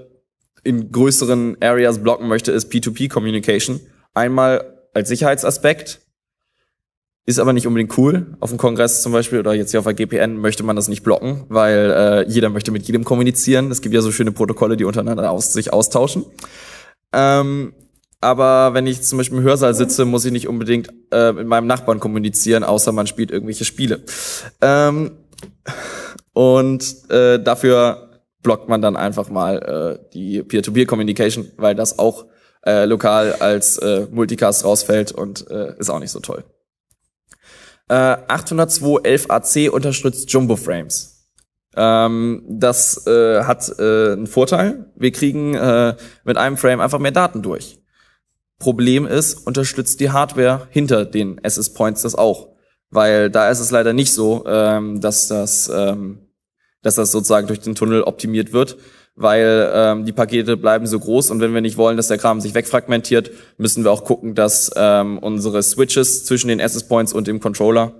in größeren Areas blocken möchte, ist P2P-Communication. Einmal als Sicherheitsaspekt, ist aber nicht unbedingt cool. Auf dem Kongress zum Beispiel oder jetzt hier auf der GPN möchte man das nicht blocken, weil äh, jeder möchte mit jedem kommunizieren. Es gibt ja so schöne Protokolle, die untereinander aus sich austauschen. Ähm, aber wenn ich zum Beispiel im Hörsaal sitze, muss ich nicht unbedingt äh, mit meinem Nachbarn kommunizieren, außer man spielt irgendwelche Spiele. Ähm, und äh, dafür blockt man dann einfach mal äh, die Peer-to-Peer-Communication, weil das auch äh, lokal als äh, Multicast rausfällt und äh, ist auch nicht so toll. Äh, 802.11ac unterstützt Jumbo Frames. Ähm, das äh, hat äh, einen Vorteil. Wir kriegen äh, mit einem Frame einfach mehr Daten durch. Problem ist, unterstützt die Hardware hinter den SS Points das auch. Weil da ist es leider nicht so, ähm, dass, das, ähm, dass das sozusagen durch den Tunnel optimiert wird, weil ähm, die Pakete bleiben so groß und wenn wir nicht wollen, dass der Kram sich wegfragmentiert, müssen wir auch gucken, dass ähm, unsere Switches zwischen den SS Points und dem Controller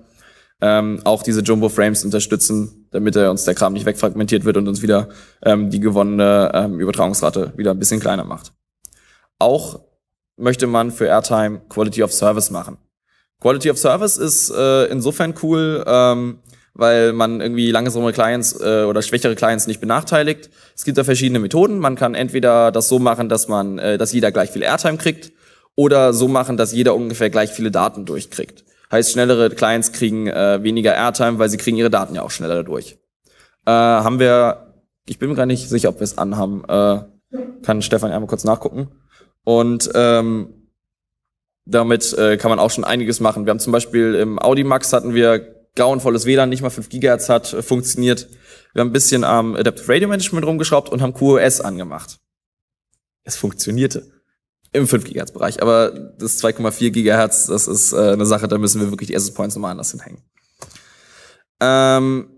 ähm, auch diese Jumbo Frames unterstützen, damit er uns der Kram nicht wegfragmentiert wird und uns wieder ähm, die gewonnene ähm, Übertragungsrate wieder ein bisschen kleiner macht. Auch möchte man für Airtime Quality of Service machen. Quality of Service ist äh, insofern cool, ähm, weil man irgendwie langsame Clients äh, oder schwächere Clients nicht benachteiligt. Es gibt da verschiedene Methoden. Man kann entweder das so machen, dass man, äh, dass jeder gleich viel Airtime kriegt, oder so machen, dass jeder ungefähr gleich viele Daten durchkriegt. Heißt, schnellere Clients kriegen äh, weniger Airtime, weil sie kriegen ihre Daten ja auch schneller durch. Äh, haben wir, ich bin mir gar nicht sicher, ob wir es anhaben. Äh, kann Stefan einmal kurz nachgucken. Und ähm, damit äh, kann man auch schon einiges machen. Wir haben zum Beispiel im Audi Max hatten wir grauenvolles WLAN, nicht mal 5 Gigahertz hat äh, funktioniert. Wir haben ein bisschen am Adaptive Radio Management rumgeschraubt und haben QoS angemacht. Es funktionierte im 5 Gigahertz Bereich, aber das 2,4 Gigahertz, das ist äh, eine Sache, da müssen wir wirklich die Access Points nochmal anders hinhängen. Ähm,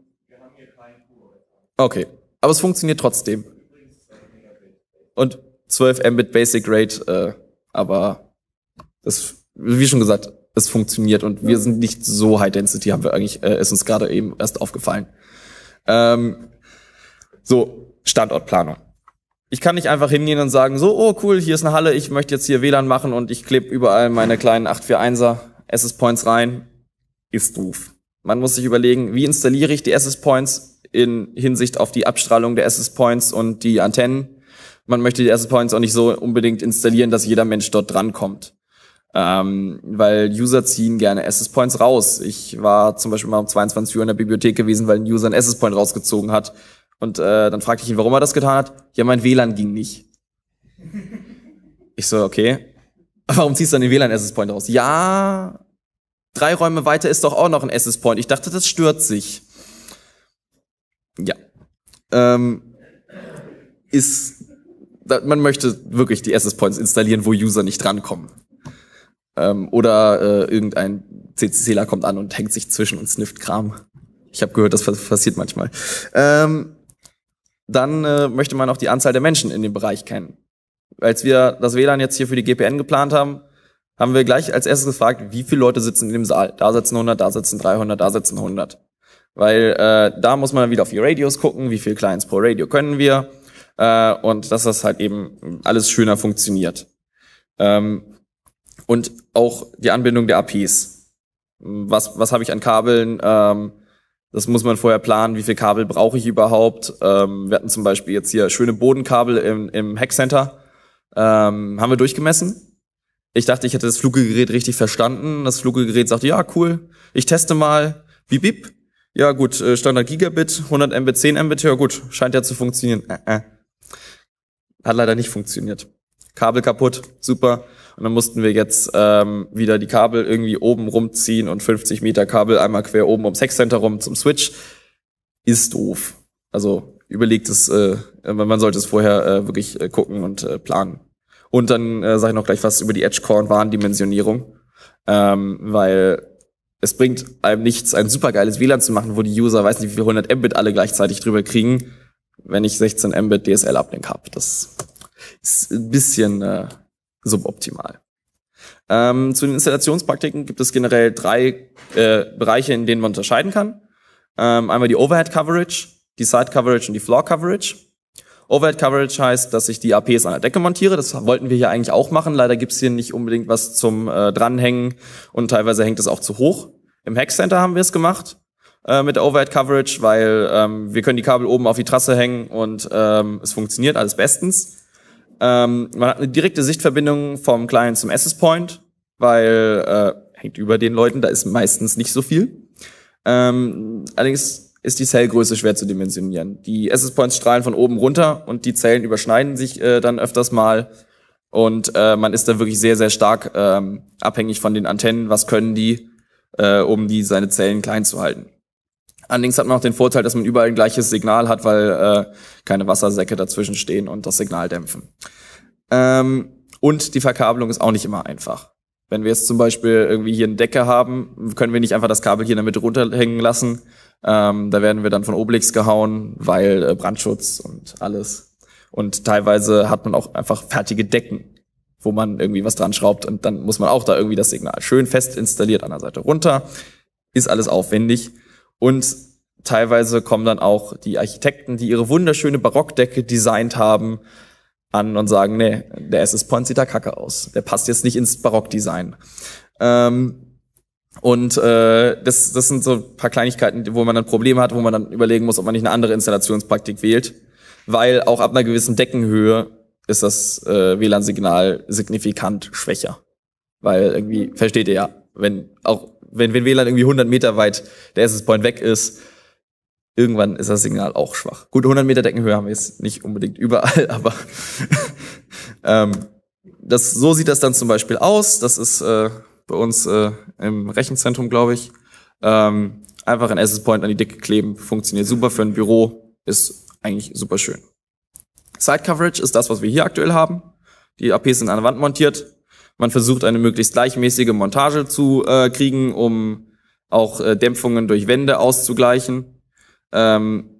okay, aber es funktioniert trotzdem. Und 12 Mbit Basic Rate, äh, aber das, wie schon gesagt, es funktioniert und ja. wir sind nicht so High Density, haben wir eigentlich, äh, ist uns gerade eben erst aufgefallen. Ähm, so, Standortplanung. Ich kann nicht einfach hingehen und sagen, so, oh cool, hier ist eine Halle, ich möchte jetzt hier WLAN machen und ich klebe überall meine kleinen 841er SS Points rein. Ist doof. Man muss sich überlegen, wie installiere ich die SS Points in Hinsicht auf die Abstrahlung der SS Points und die Antennen man möchte die Asset Points auch nicht so unbedingt installieren, dass jeder Mensch dort drankommt. Ähm, weil User ziehen gerne Access Points raus. Ich war zum Beispiel mal um 22 Uhr in der Bibliothek gewesen, weil ein User einen Access Point rausgezogen hat. Und äh, dann fragte ich ihn, warum er das getan hat. Ja, mein WLAN ging nicht. Ich so, okay. Warum ziehst du dann den WLAN Access Point raus? Ja, drei Räume weiter ist doch auch noch ein Access Point. Ich dachte, das stört sich. Ja. Ähm, ist man möchte wirklich die Access Points installieren, wo User nicht drankommen. Ähm, oder äh, irgendein CCCler kommt an und hängt sich zwischen und snifft Kram. Ich habe gehört, das passiert manchmal. Ähm, dann äh, möchte man auch die Anzahl der Menschen in dem Bereich kennen. Als wir das WLAN jetzt hier für die GPN geplant haben, haben wir gleich als erstes gefragt, wie viele Leute sitzen in dem Saal? Da sitzen 100, da sitzen 300, da sitzen 100. Weil äh, da muss man dann wieder auf die Radios gucken, wie viele Clients pro Radio können wir äh, und dass das halt eben alles schöner funktioniert. Ähm, und auch die Anbindung der APs. Was, was habe ich an Kabeln? Ähm, das muss man vorher planen, wie viel Kabel brauche ich überhaupt. Ähm, wir hatten zum Beispiel jetzt hier schöne Bodenkabel im, im Hackcenter. Ähm, haben wir durchgemessen. Ich dachte, ich hätte das Fluggerät richtig verstanden. Das Fluggerät sagte, ja, cool, ich teste mal. Bip, bip. Ja gut, äh, Standard Gigabit, 100 Mbit, 10 Mbit, ja gut, scheint ja zu funktionieren. Äh, äh. Hat leider nicht funktioniert. Kabel kaputt, super. Und dann mussten wir jetzt ähm, wieder die Kabel irgendwie oben rumziehen und 50 Meter Kabel einmal quer oben ums Hexcenter rum zum Switch. Ist doof. Also überlegt es, äh, man sollte es vorher äh, wirklich äh, gucken und äh, planen. Und dann äh, sage ich noch gleich was über die Edgecore und Warndimensionierung. ähm, weil es bringt einem nichts, ein supergeiles WLAN zu machen, wo die User, weiß nicht wie viel 100 Mbit alle gleichzeitig drüber kriegen wenn ich 16 Mbit DSL Uplink habe. Das ist ein bisschen äh, suboptimal. Ähm, zu den Installationspraktiken gibt es generell drei äh, Bereiche, in denen man unterscheiden kann. Ähm, einmal die Overhead Coverage, die Side Coverage und die Floor Coverage. Overhead Coverage heißt, dass ich die APs an der Decke montiere. Das wollten wir hier eigentlich auch machen. Leider gibt's hier nicht unbedingt was zum äh, Dranhängen und teilweise hängt es auch zu hoch. Im Hack Center haben wir es gemacht. Äh, mit der Overhead Coverage, weil ähm, wir können die Kabel oben auf die Trasse hängen und ähm, es funktioniert alles bestens. Ähm, man hat eine direkte Sichtverbindung vom Client zum Access Point, weil äh, hängt über den Leuten, da ist meistens nicht so viel. Ähm, allerdings ist die Zellgröße schwer zu dimensionieren. Die Access Points strahlen von oben runter und die Zellen überschneiden sich äh, dann öfters mal. Und äh, man ist da wirklich sehr, sehr stark ähm, abhängig von den Antennen, was können die, äh, um die seine Zellen klein zu halten. Allerdings hat man auch den Vorteil, dass man überall ein gleiches Signal hat, weil äh, keine Wassersäcke dazwischen stehen und das Signal dämpfen. Ähm, und die Verkabelung ist auch nicht immer einfach. Wenn wir jetzt zum Beispiel irgendwie hier eine Decke haben, können wir nicht einfach das Kabel hier in der Mitte runterhängen lassen. Ähm, da werden wir dann von Obelix gehauen, weil äh, Brandschutz und alles. Und teilweise hat man auch einfach fertige Decken, wo man irgendwie was dran schraubt und dann muss man auch da irgendwie das Signal schön fest installiert an der Seite runter. Ist alles aufwendig. Und teilweise kommen dann auch die Architekten, die ihre wunderschöne Barockdecke designt haben, an und sagen, nee, der SS Point sieht da kacke aus. Der passt jetzt nicht ins Barockdesign. Ähm, und äh, das, das sind so paar Kleinigkeiten, wo man dann Probleme hat, wo man dann überlegen muss, ob man nicht eine andere Installationspraktik wählt, weil auch ab einer gewissen Deckenhöhe ist das äh, WLAN-Signal signifikant schwächer. Weil irgendwie, versteht ihr ja, wenn auch wenn, wenn WLAN irgendwie 100 Meter weit der Access Point weg ist, irgendwann ist das Signal auch schwach. Gut, 100 Meter Deckenhöhe haben wir jetzt nicht unbedingt überall, [laughs] aber ähm, das, so sieht das dann zum Beispiel aus. Das ist äh, bei uns äh, im Rechenzentrum, glaube ich. Ähm, einfach ein Access Point an die Decke kleben, funktioniert super für ein Büro, ist eigentlich super schön. Side Coverage ist das, was wir hier aktuell haben. Die APs sind an der Wand montiert. Man versucht eine möglichst gleichmäßige Montage zu äh, kriegen, um auch äh, Dämpfungen durch Wände auszugleichen. Ähm,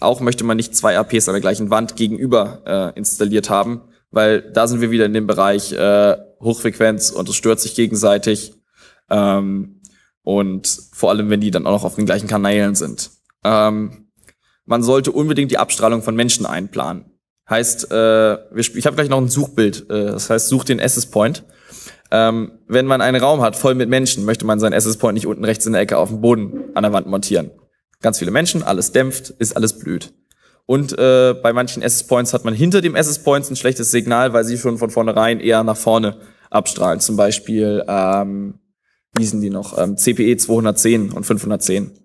auch möchte man nicht zwei APs an der gleichen Wand gegenüber äh, installiert haben, weil da sind wir wieder in dem Bereich äh, Hochfrequenz und es stört sich gegenseitig. Ähm, und vor allem, wenn die dann auch noch auf den gleichen Kanälen sind. Ähm, man sollte unbedingt die Abstrahlung von Menschen einplanen. Heißt, äh, ich habe gleich noch ein Suchbild. Äh, das heißt, such den Access Point. Ähm, wenn man einen Raum hat voll mit Menschen, möchte man seinen Access Point nicht unten rechts in der Ecke auf dem Boden an der Wand montieren. Ganz viele Menschen, alles dämpft, ist alles blüht. Und äh, bei manchen Access Points hat man hinter dem Access Points ein schlechtes Signal, weil sie schon von vornherein eher nach vorne abstrahlen. Zum Beispiel, ähm, wie sind die noch? Ähm, CPE 210 und 510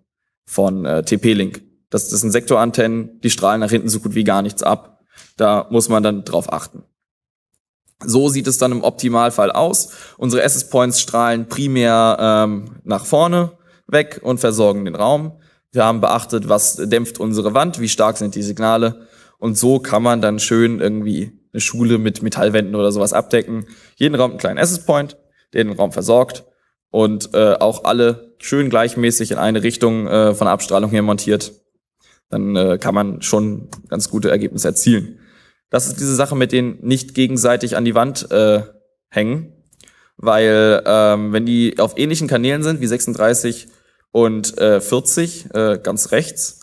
von äh, TP-Link. Das, das sind Sektorantennen, die strahlen nach hinten so gut wie gar nichts ab. Da muss man dann drauf achten. So sieht es dann im Optimalfall aus. Unsere Access Points strahlen primär ähm, nach vorne weg und versorgen den Raum. Wir haben beachtet, was dämpft unsere Wand, wie stark sind die Signale. Und so kann man dann schön irgendwie eine Schule mit Metallwänden oder sowas abdecken. Jeden Raum einen kleinen Access Point, der den Raum versorgt und äh, auch alle schön gleichmäßig in eine Richtung äh, von Abstrahlung her montiert. Dann äh, kann man schon ganz gute Ergebnisse erzielen. Das ist diese Sache mit den nicht gegenseitig an die Wand äh, hängen, weil ähm, wenn die auf ähnlichen Kanälen sind wie 36 und äh, 40 äh, ganz rechts,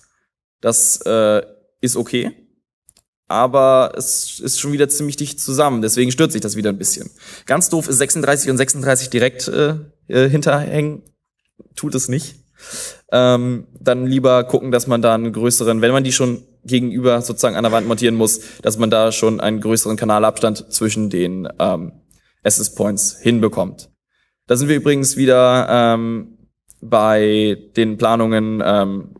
das äh, ist okay, aber es ist schon wieder ziemlich dicht zusammen, deswegen stört sich das wieder ein bisschen. Ganz doof ist 36 und 36 direkt äh, äh, hinterhängen, tut es nicht. Ähm, dann lieber gucken, dass man da einen größeren, wenn man die schon gegenüber sozusagen an der Wand montieren muss, dass man da schon einen größeren Kanalabstand zwischen den ähm, Access Points hinbekommt. Da sind wir übrigens wieder ähm, bei den Planungen ähm,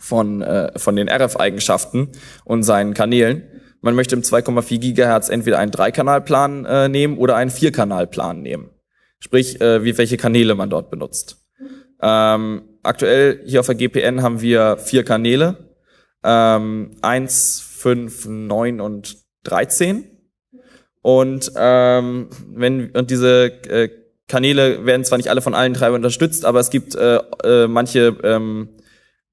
von, äh, von den RF-Eigenschaften und seinen Kanälen. Man möchte im 2,4 Gigahertz entweder einen Dreikanalplan äh, nehmen oder einen Vierkanalplan nehmen. Sprich, äh, wie welche Kanäle man dort benutzt. Ähm, aktuell hier auf der GPN haben wir vier Kanäle ähm, 1, 5, 9 und 13. Und, ähm, wenn, und diese äh, Kanäle werden zwar nicht alle von allen Treibern unterstützt, aber es gibt äh, äh, manche, ähm,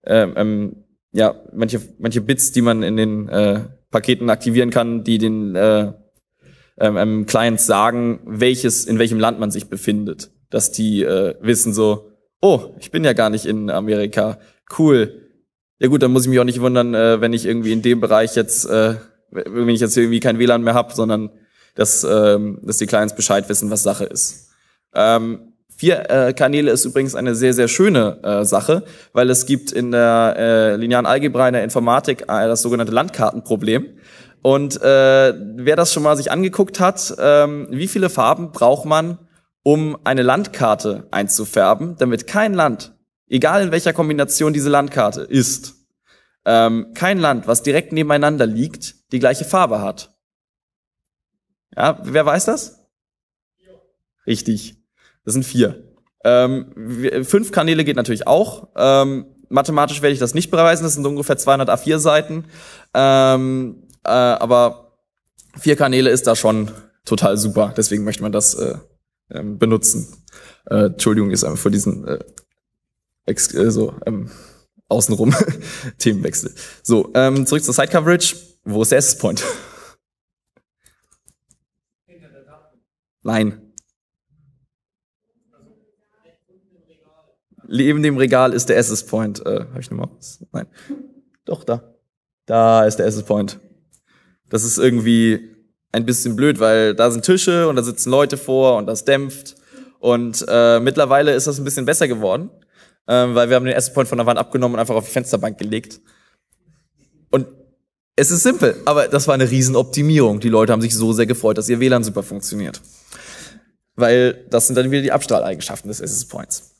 ähm, ähm, ja, manche, manche Bits, die man in den äh, Paketen aktivieren kann, die den äh, ähm, ähm, Clients sagen, welches, in welchem Land man sich befindet. Dass die äh, wissen so, oh, ich bin ja gar nicht in Amerika. Cool, ja gut, dann muss ich mich auch nicht wundern, äh, wenn ich irgendwie in dem Bereich jetzt, äh, wenn ich jetzt irgendwie kein WLAN mehr habe, sondern dass, ähm, dass die Clients Bescheid wissen, was Sache ist. Ähm, vier äh, Kanäle ist übrigens eine sehr, sehr schöne äh, Sache, weil es gibt in der äh, linearen Algebra, in der Informatik äh, das sogenannte Landkartenproblem. Und äh, wer das schon mal sich angeguckt hat, ähm, wie viele Farben braucht man, um eine Landkarte einzufärben, damit kein Land egal in welcher Kombination diese Landkarte ist, ähm, kein Land, was direkt nebeneinander liegt, die gleiche Farbe hat. Ja, wer weiß das? Richtig. Das sind vier. Ähm, fünf Kanäle geht natürlich auch. Ähm, mathematisch werde ich das nicht beweisen. Das sind ungefähr 200 A4 Seiten. Ähm, äh, aber vier Kanäle ist da schon total super. Deswegen möchte man das äh, ähm, benutzen. Äh, Entschuldigung ist einfach vor diesen äh, Ex äh, so, ähm, außenrum. [laughs] Themenwechsel. So, ähm, zurück zur Side Coverage. Wo ist der Access Point? Nein. Neben dem Regal ist der Access Point. Äh, Habe ich nochmal? Nein. Doch, da. Da ist der Access Point. Das ist irgendwie ein bisschen blöd, weil da sind Tische und da sitzen Leute vor und das dämpft. Und äh, mittlerweile ist das ein bisschen besser geworden ähm, weil wir haben den ersten Point von der Wand abgenommen und einfach auf die Fensterbank gelegt. Und es ist simpel, aber das war eine Riesenoptimierung. Die Leute haben sich so sehr gefreut, dass ihr WLAN super funktioniert. Weil das sind dann wieder die Abstrahleigenschaften des SS Points.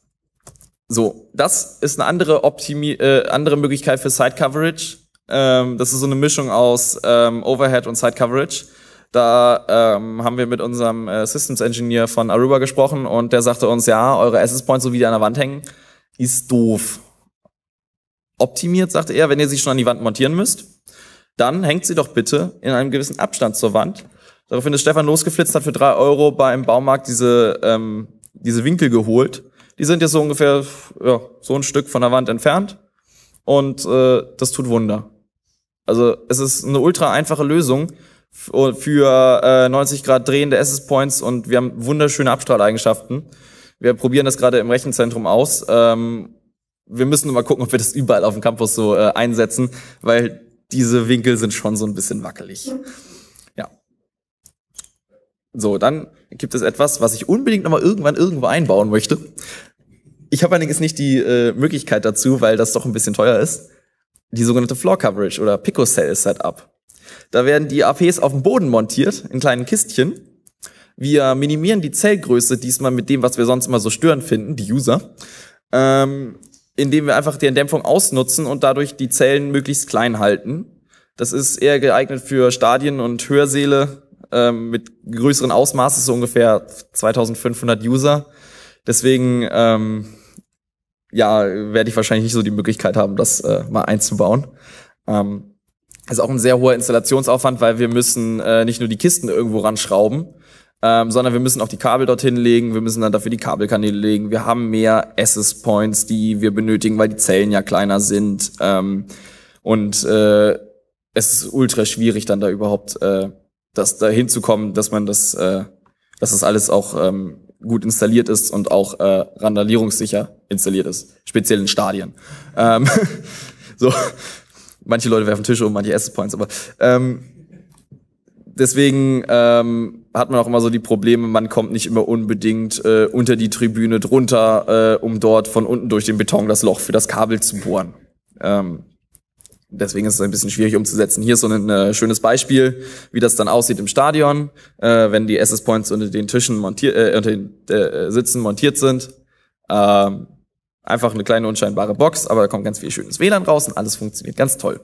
So, das ist eine andere, Optimi äh, andere Möglichkeit für Side Coverage. Ähm, das ist so eine Mischung aus ähm, Overhead und Side Coverage. Da ähm, haben wir mit unserem äh, Systems Engineer von Aruba gesprochen und der sagte uns, ja, eure SS Points, so wie die an der Wand hängen, ist doof. Optimiert, sagte er, wenn ihr sie schon an die Wand montieren müsst, dann hängt sie doch bitte in einem gewissen Abstand zur Wand. Daraufhin ist Stefan losgeflitzt, hat für drei Euro beim Baumarkt diese, ähm, diese Winkel geholt. Die sind jetzt so ungefähr ja, so ein Stück von der Wand entfernt. Und äh, das tut Wunder. Also es ist eine ultra einfache Lösung für äh, 90 Grad drehende Access Points und wir haben wunderschöne Abstrahleigenschaften. Wir probieren das gerade im Rechenzentrum aus. Ähm, wir müssen mal gucken, ob wir das überall auf dem Campus so äh, einsetzen, weil diese Winkel sind schon so ein bisschen wackelig. Ja. So, dann gibt es etwas, was ich unbedingt nochmal irgendwann irgendwo einbauen möchte. Ich habe allerdings nicht die äh, Möglichkeit dazu, weil das doch ein bisschen teuer ist. Die sogenannte Floor Coverage oder Pico Picocell Setup. Da werden die APs auf dem Boden montiert, in kleinen Kistchen wir minimieren die Zellgröße diesmal mit dem, was wir sonst immer so störend finden, die User, ähm, indem wir einfach die Entdämpfung ausnutzen und dadurch die Zellen möglichst klein halten. Das ist eher geeignet für Stadien und Hörsäle ähm, mit größeren Ausmaßes, so ungefähr 2500 User. Deswegen ähm, ja, werde ich wahrscheinlich nicht so die Möglichkeit haben, das äh, mal einzubauen. Ähm, ist auch ein sehr hoher Installationsaufwand, weil wir müssen äh, nicht nur die Kisten irgendwo ranschrauben, ähm, sondern wir müssen auch die Kabel dorthin legen, wir müssen dann dafür die Kabelkanäle legen, wir haben mehr Access Points, die wir benötigen, weil die Zellen ja kleiner sind ähm, und äh, es ist ultra schwierig dann da überhaupt äh, das da hinzukommen, dass man das, äh, dass das alles auch ähm, gut installiert ist und auch äh, randalierungssicher installiert ist, speziell in Stadien. Ähm, [laughs] so, manche Leute werfen Tische um, manche Access Points, aber ähm, deswegen ähm, hat man auch immer so die Probleme, man kommt nicht immer unbedingt äh, unter die Tribüne drunter, äh, um dort von unten durch den Beton das Loch für das Kabel zu bohren. Ähm, deswegen ist es ein bisschen schwierig umzusetzen. Hier ist so ein äh, schönes Beispiel, wie das dann aussieht im Stadion, äh, wenn die SS Points unter den Tischen montiert, äh, unter den äh, Sitzen montiert sind. Ähm, einfach eine kleine unscheinbare Box, aber da kommt ganz viel schönes WLAN raus und alles funktioniert ganz toll.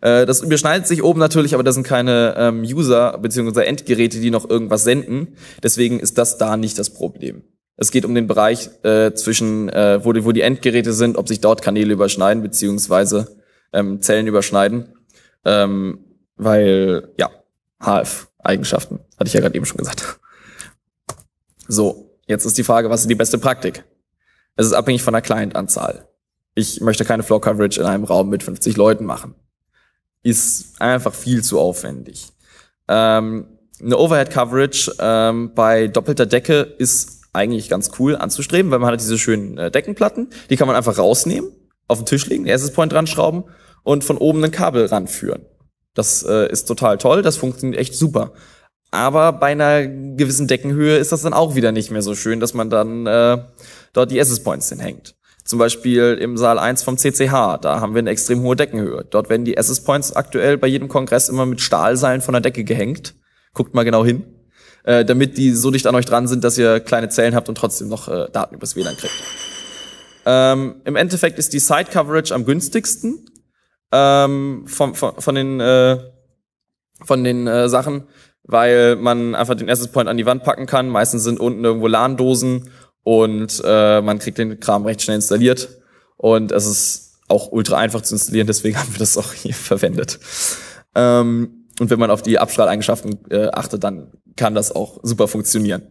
Äh, das überschneidet sich oben natürlich, aber das sind keine ähm, User bzw. Endgeräte, die noch irgendwas senden. Deswegen ist das da nicht das Problem. Es geht um den Bereich äh, zwischen, äh, wo, die, wo die Endgeräte sind, ob sich dort Kanäle überschneiden beziehungsweise ähm, Zellen überschneiden. Ähm, weil, ja, HF-Eigenschaften, hatte ich ja gerade eben schon gesagt. So, jetzt ist die Frage, was ist die beste Praktik? Es ist abhängig von der Clientanzahl. Ich möchte keine Floor-Coverage in einem Raum mit 50 Leuten machen ist einfach viel zu aufwendig. Ähm, eine Overhead-Coverage ähm, bei doppelter Decke ist eigentlich ganz cool anzustreben, weil man hat diese schönen äh, Deckenplatten, die kann man einfach rausnehmen, auf den Tisch legen, erstes Point dran schrauben und von oben ein Kabel ranführen. Das äh, ist total toll, das funktioniert echt super. Aber bei einer gewissen Deckenhöhe ist das dann auch wieder nicht mehr so schön, dass man dann äh, dort die Assist Points hinhängt. Zum Beispiel im Saal 1 vom CCH, da haben wir eine extrem hohe Deckenhöhe. Dort werden die Access Points aktuell bei jedem Kongress immer mit Stahlseilen von der Decke gehängt. Guckt mal genau hin. Äh, damit die so dicht an euch dran sind, dass ihr kleine Zellen habt und trotzdem noch äh, Daten übers WLAN kriegt. Ähm, Im Endeffekt ist die Side-Coverage am günstigsten ähm, von, von, von den, äh, von den äh, Sachen, weil man einfach den Access Point an die Wand packen kann. Meistens sind unten irgendwo LAN-Dosen und äh, man kriegt den Kram recht schnell installiert und es ist auch ultra einfach zu installieren, deswegen [laughs] haben wir das auch hier verwendet. Ähm, und wenn man auf die Abstrahleigenschaften äh, achtet, dann kann das auch super funktionieren.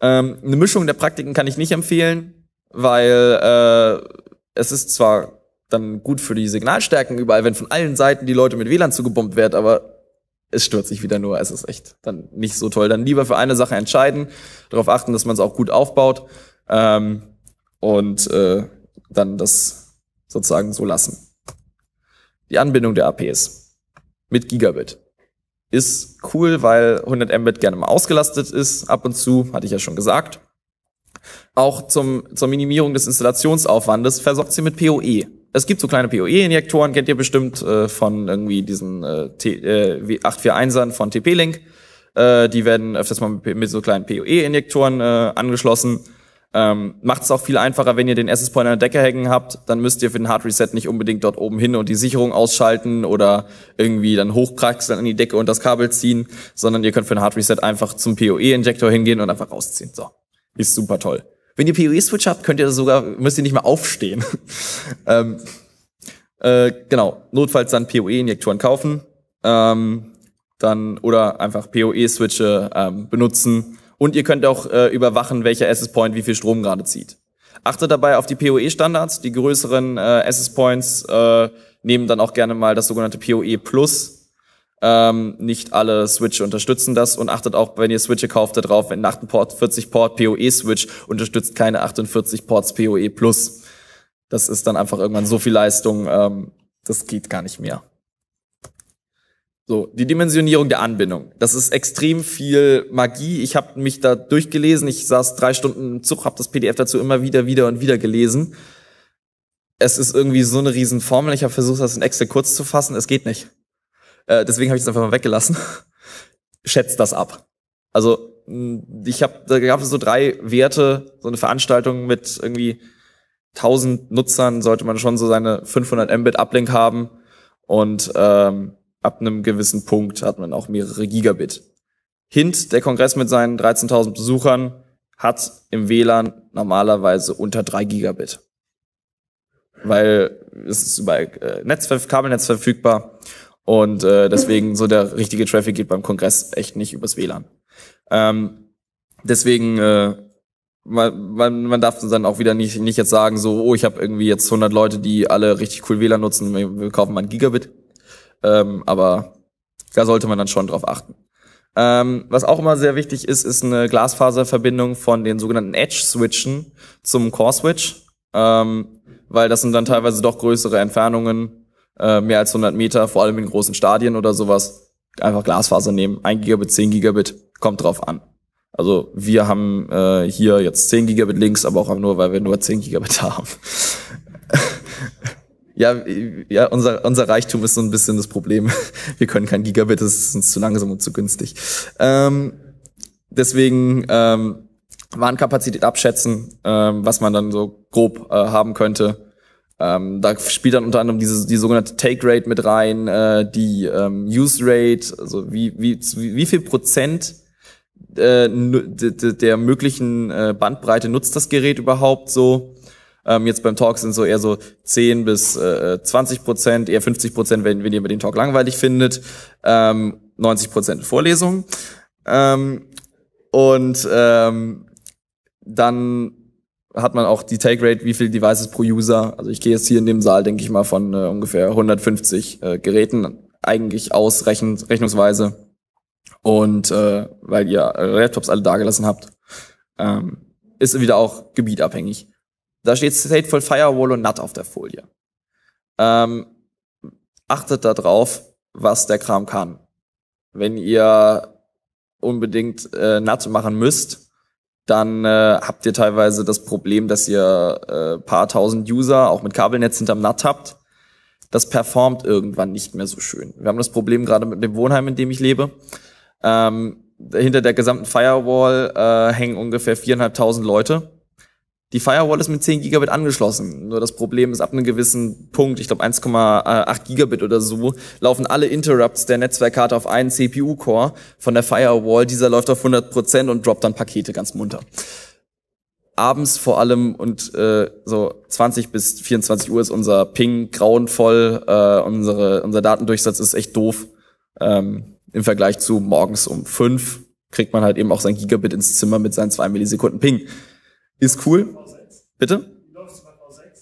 Ähm, eine Mischung der Praktiken kann ich nicht empfehlen, weil äh, es ist zwar dann gut für die Signalstärken überall, wenn von allen Seiten die Leute mit WLAN zugebombt werden, aber es stört sich wieder nur, es ist echt dann nicht so toll. Dann lieber für eine Sache entscheiden, darauf achten, dass man es auch gut aufbaut ähm, und äh, dann das sozusagen so lassen. Die Anbindung der APs mit Gigabit ist cool, weil 100 Mbit gerne mal ausgelastet ist, ab und zu, hatte ich ja schon gesagt. Auch zum, zur Minimierung des Installationsaufwandes versorgt sie mit PoE. Es gibt so kleine PoE-Injektoren, kennt ihr bestimmt äh, von irgendwie diesen äh, T, äh, 841ern von TP-Link. Äh, die werden öfters mal mit, mit so kleinen PoE-Injektoren äh, angeschlossen ähm, Macht es auch viel einfacher, wenn ihr den Assist Point an der Decke hängen habt, dann müsst ihr für den Hard Reset nicht unbedingt dort oben hin und die Sicherung ausschalten oder irgendwie dann hochkraxeln an die Decke und das Kabel ziehen, sondern ihr könnt für den Hard Reset einfach zum PoE-Injektor hingehen und einfach rausziehen. So. Ist super toll. Wenn ihr PoE-Switch habt, könnt ihr sogar, müsst ihr nicht mehr aufstehen. [laughs] ähm, äh, genau. Notfalls dann PoE-Injektoren kaufen. Ähm, dann oder einfach PoE-Switche ähm, benutzen und ihr könnt auch äh, überwachen, welcher Access Point wie viel Strom gerade zieht. Achtet dabei auf die PoE-Standards. Die größeren äh, Access Points äh, nehmen dann auch gerne mal das sogenannte PoE Plus. Ähm, nicht alle Switch unterstützen das und achtet auch, wenn ihr Switche kauft, darauf, wenn ein 48 Port PoE Switch unterstützt keine 48 Ports PoE Plus. Das ist dann einfach irgendwann so viel Leistung, ähm, das geht gar nicht mehr. So, die Dimensionierung der Anbindung. Das ist extrem viel Magie. Ich habe mich da durchgelesen. Ich saß drei Stunden im Zug, habe das PDF dazu immer wieder, wieder und wieder gelesen. Es ist irgendwie so eine Riesenformel. Ich habe versucht, das in Excel kurz zu fassen. Es geht nicht. Äh, deswegen habe ich es einfach mal weggelassen. [laughs] Schätzt das ab. Also ich habe, da gab es so drei Werte, so eine Veranstaltung mit irgendwie 1000 Nutzern sollte man schon so seine 500 Mbit Uplink haben und ähm, ab einem gewissen Punkt hat man auch mehrere Gigabit. Hint, der Kongress mit seinen 13.000 Besuchern, hat im WLAN normalerweise unter drei Gigabit. Weil es ist über äh, Netz, Kabelnetz verfügbar und äh, deswegen so der richtige Traffic geht beim Kongress echt nicht übers WLAN. Ähm, deswegen äh, man, man, man darf dann auch wieder nicht, nicht jetzt sagen, so, oh, ich habe irgendwie jetzt 100 Leute, die alle richtig cool WLAN nutzen, wir kaufen mal ein Gigabit. Ähm, aber da sollte man dann schon drauf achten. Ähm, was auch immer sehr wichtig ist, ist eine Glasfaserverbindung von den sogenannten Edge-Switchen zum Core-Switch, ähm, weil das sind dann teilweise doch größere Entfernungen, äh, mehr als 100 Meter, vor allem in großen Stadien oder sowas. Einfach Glasfaser nehmen, 1 Gigabit, 10 Gigabit, kommt drauf an. Also wir haben äh, hier jetzt 10 Gigabit links, aber auch nur, weil wir nur 10 Gigabit [laughs] haben ja, ja unser, unser Reichtum ist so ein bisschen das Problem. [laughs] Wir können kein Gigabit, das ist uns zu langsam und zu günstig. Ähm, deswegen ähm, Warnkapazität abschätzen, ähm, was man dann so grob äh, haben könnte. Ähm, da spielt dann unter anderem diese, die sogenannte Take Rate mit rein, äh, die ähm, Use Rate, also wie, wie, wie viel Prozent äh, der möglichen äh, Bandbreite nutzt das Gerät überhaupt so. Ähm, jetzt beim Talk sind so eher so 10 bis äh, 20 Prozent, eher 50 Prozent, wenn, wenn ihr den Talk langweilig findet, ähm, 90 Prozent Vorlesung. Ähm, und ähm, dann hat man auch die Take Rate, wie viel Devices pro User. Also ich gehe jetzt hier in dem Saal, denke ich mal, von äh, ungefähr 150 äh, Geräten eigentlich aus Rechn rechnungsweise. Und äh, weil ihr Laptops alle dagelassen habt, ähm, ist wieder auch gebietabhängig. Da steht Stateful Firewall und NAT auf der Folie. Ähm, achtet darauf, was der Kram kann. Wenn ihr unbedingt äh, NAT machen müsst, dann äh, habt ihr teilweise das Problem, dass ihr äh, paar tausend User auch mit Kabelnetz hinterm NAT habt. Das performt irgendwann nicht mehr so schön. Wir haben das Problem gerade mit dem Wohnheim, in dem ich lebe. Ähm, hinter der gesamten Firewall äh, hängen ungefähr viereinhalbtausend Leute die Firewall ist mit 10 Gigabit angeschlossen. Nur das Problem ist, ab einem gewissen Punkt, ich glaube 1,8 Gigabit oder so, laufen alle Interrupts der Netzwerkkarte auf einen CPU-Core von der Firewall. Dieser läuft auf 100% Prozent und droppt dann Pakete ganz munter. Abends vor allem und äh, so 20 bis 24 Uhr ist unser Ping grauenvoll. Äh, unsere, unser Datendurchsatz ist echt doof. Ähm, Im Vergleich zu morgens um 5 kriegt man halt eben auch sein Gigabit ins Zimmer mit seinen 2 Millisekunden Ping. Ist cool. Bitte?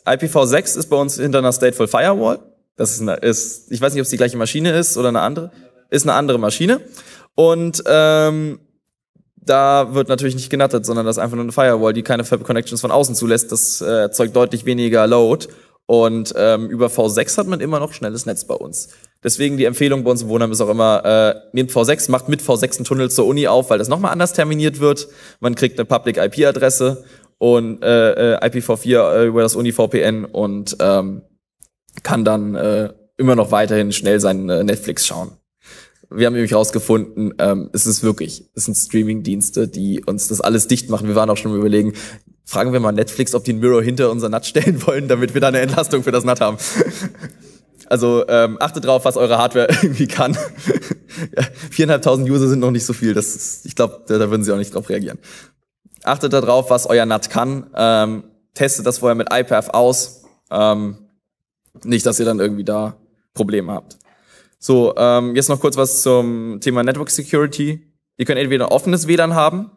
IPv6 ist bei uns hinter einer Stateful Firewall. Das ist, eine, ist ich weiß nicht, ob es die gleiche Maschine ist oder eine andere. Ist eine andere Maschine. Und ähm, da wird natürlich nicht genattet, sondern das ist einfach nur eine Firewall, die keine Fab Connections von außen zulässt. Das äh, erzeugt deutlich weniger Load. Und ähm, über V6 hat man immer noch schnelles Netz bei uns. Deswegen die Empfehlung bei uns im Wohnheim ist auch immer, äh, nehmt V6, macht mit V6 einen Tunnel zur Uni auf, weil das nochmal anders terminiert wird. Man kriegt eine Public-IP-Adresse und äh, äh IPv4 äh, über das UniVPN und ähm, kann dann äh, immer noch weiterhin schnell sein äh, Netflix schauen. Wir haben nämlich herausgefunden, ähm, es ist wirklich, es sind Streaming-Dienste, die uns das alles dicht machen. Wir waren auch schon überlegen, fragen wir mal Netflix, ob die einen Mirror hinter unser NAT stellen [laughs] wollen, damit wir da eine Entlastung für das NAT haben. [laughs] Also ähm, achtet drauf, was eure Hardware [laughs] irgendwie kann. Viereinhalbtausend User sind noch nicht so viel. Das ist, ich glaube, da, da würden sie auch nicht drauf reagieren. Achtet darauf, was euer NAT kann. Ähm, testet das vorher mit iPath aus. Ähm, nicht, dass ihr dann irgendwie da Probleme habt. So, ähm, jetzt noch kurz was zum Thema Network Security. Ihr könnt entweder ein offenes WLAN haben,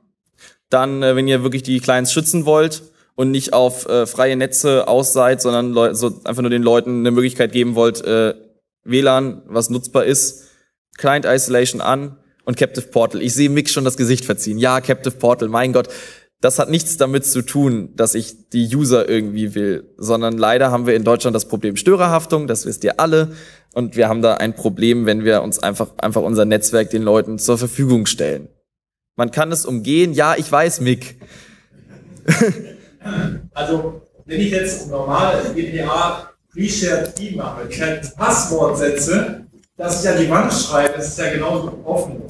dann, äh, wenn ihr wirklich die Clients schützen wollt und nicht auf äh, freie Netze aus seid, sondern so einfach nur den Leuten eine Möglichkeit geben wollt, äh, WLAN, was nutzbar ist, Client Isolation an, und Captive Portal. Ich sehe Mick schon das Gesicht verziehen. Ja, Captive Portal, mein Gott. Das hat nichts damit zu tun, dass ich die User irgendwie will, sondern leider haben wir in Deutschland das Problem Störerhaftung, das wisst ihr alle. Und wir haben da ein Problem, wenn wir uns einfach, einfach unser Netzwerk den Leuten zur Verfügung stellen. Man kann es umgehen. Ja, ich weiß, Mick.
[laughs] also, wenn ich jetzt normal GPA Pre-Shared-Key mache, kein Passwort setze, dass ich ja die Wand schreibe, das ist ja genauso offen.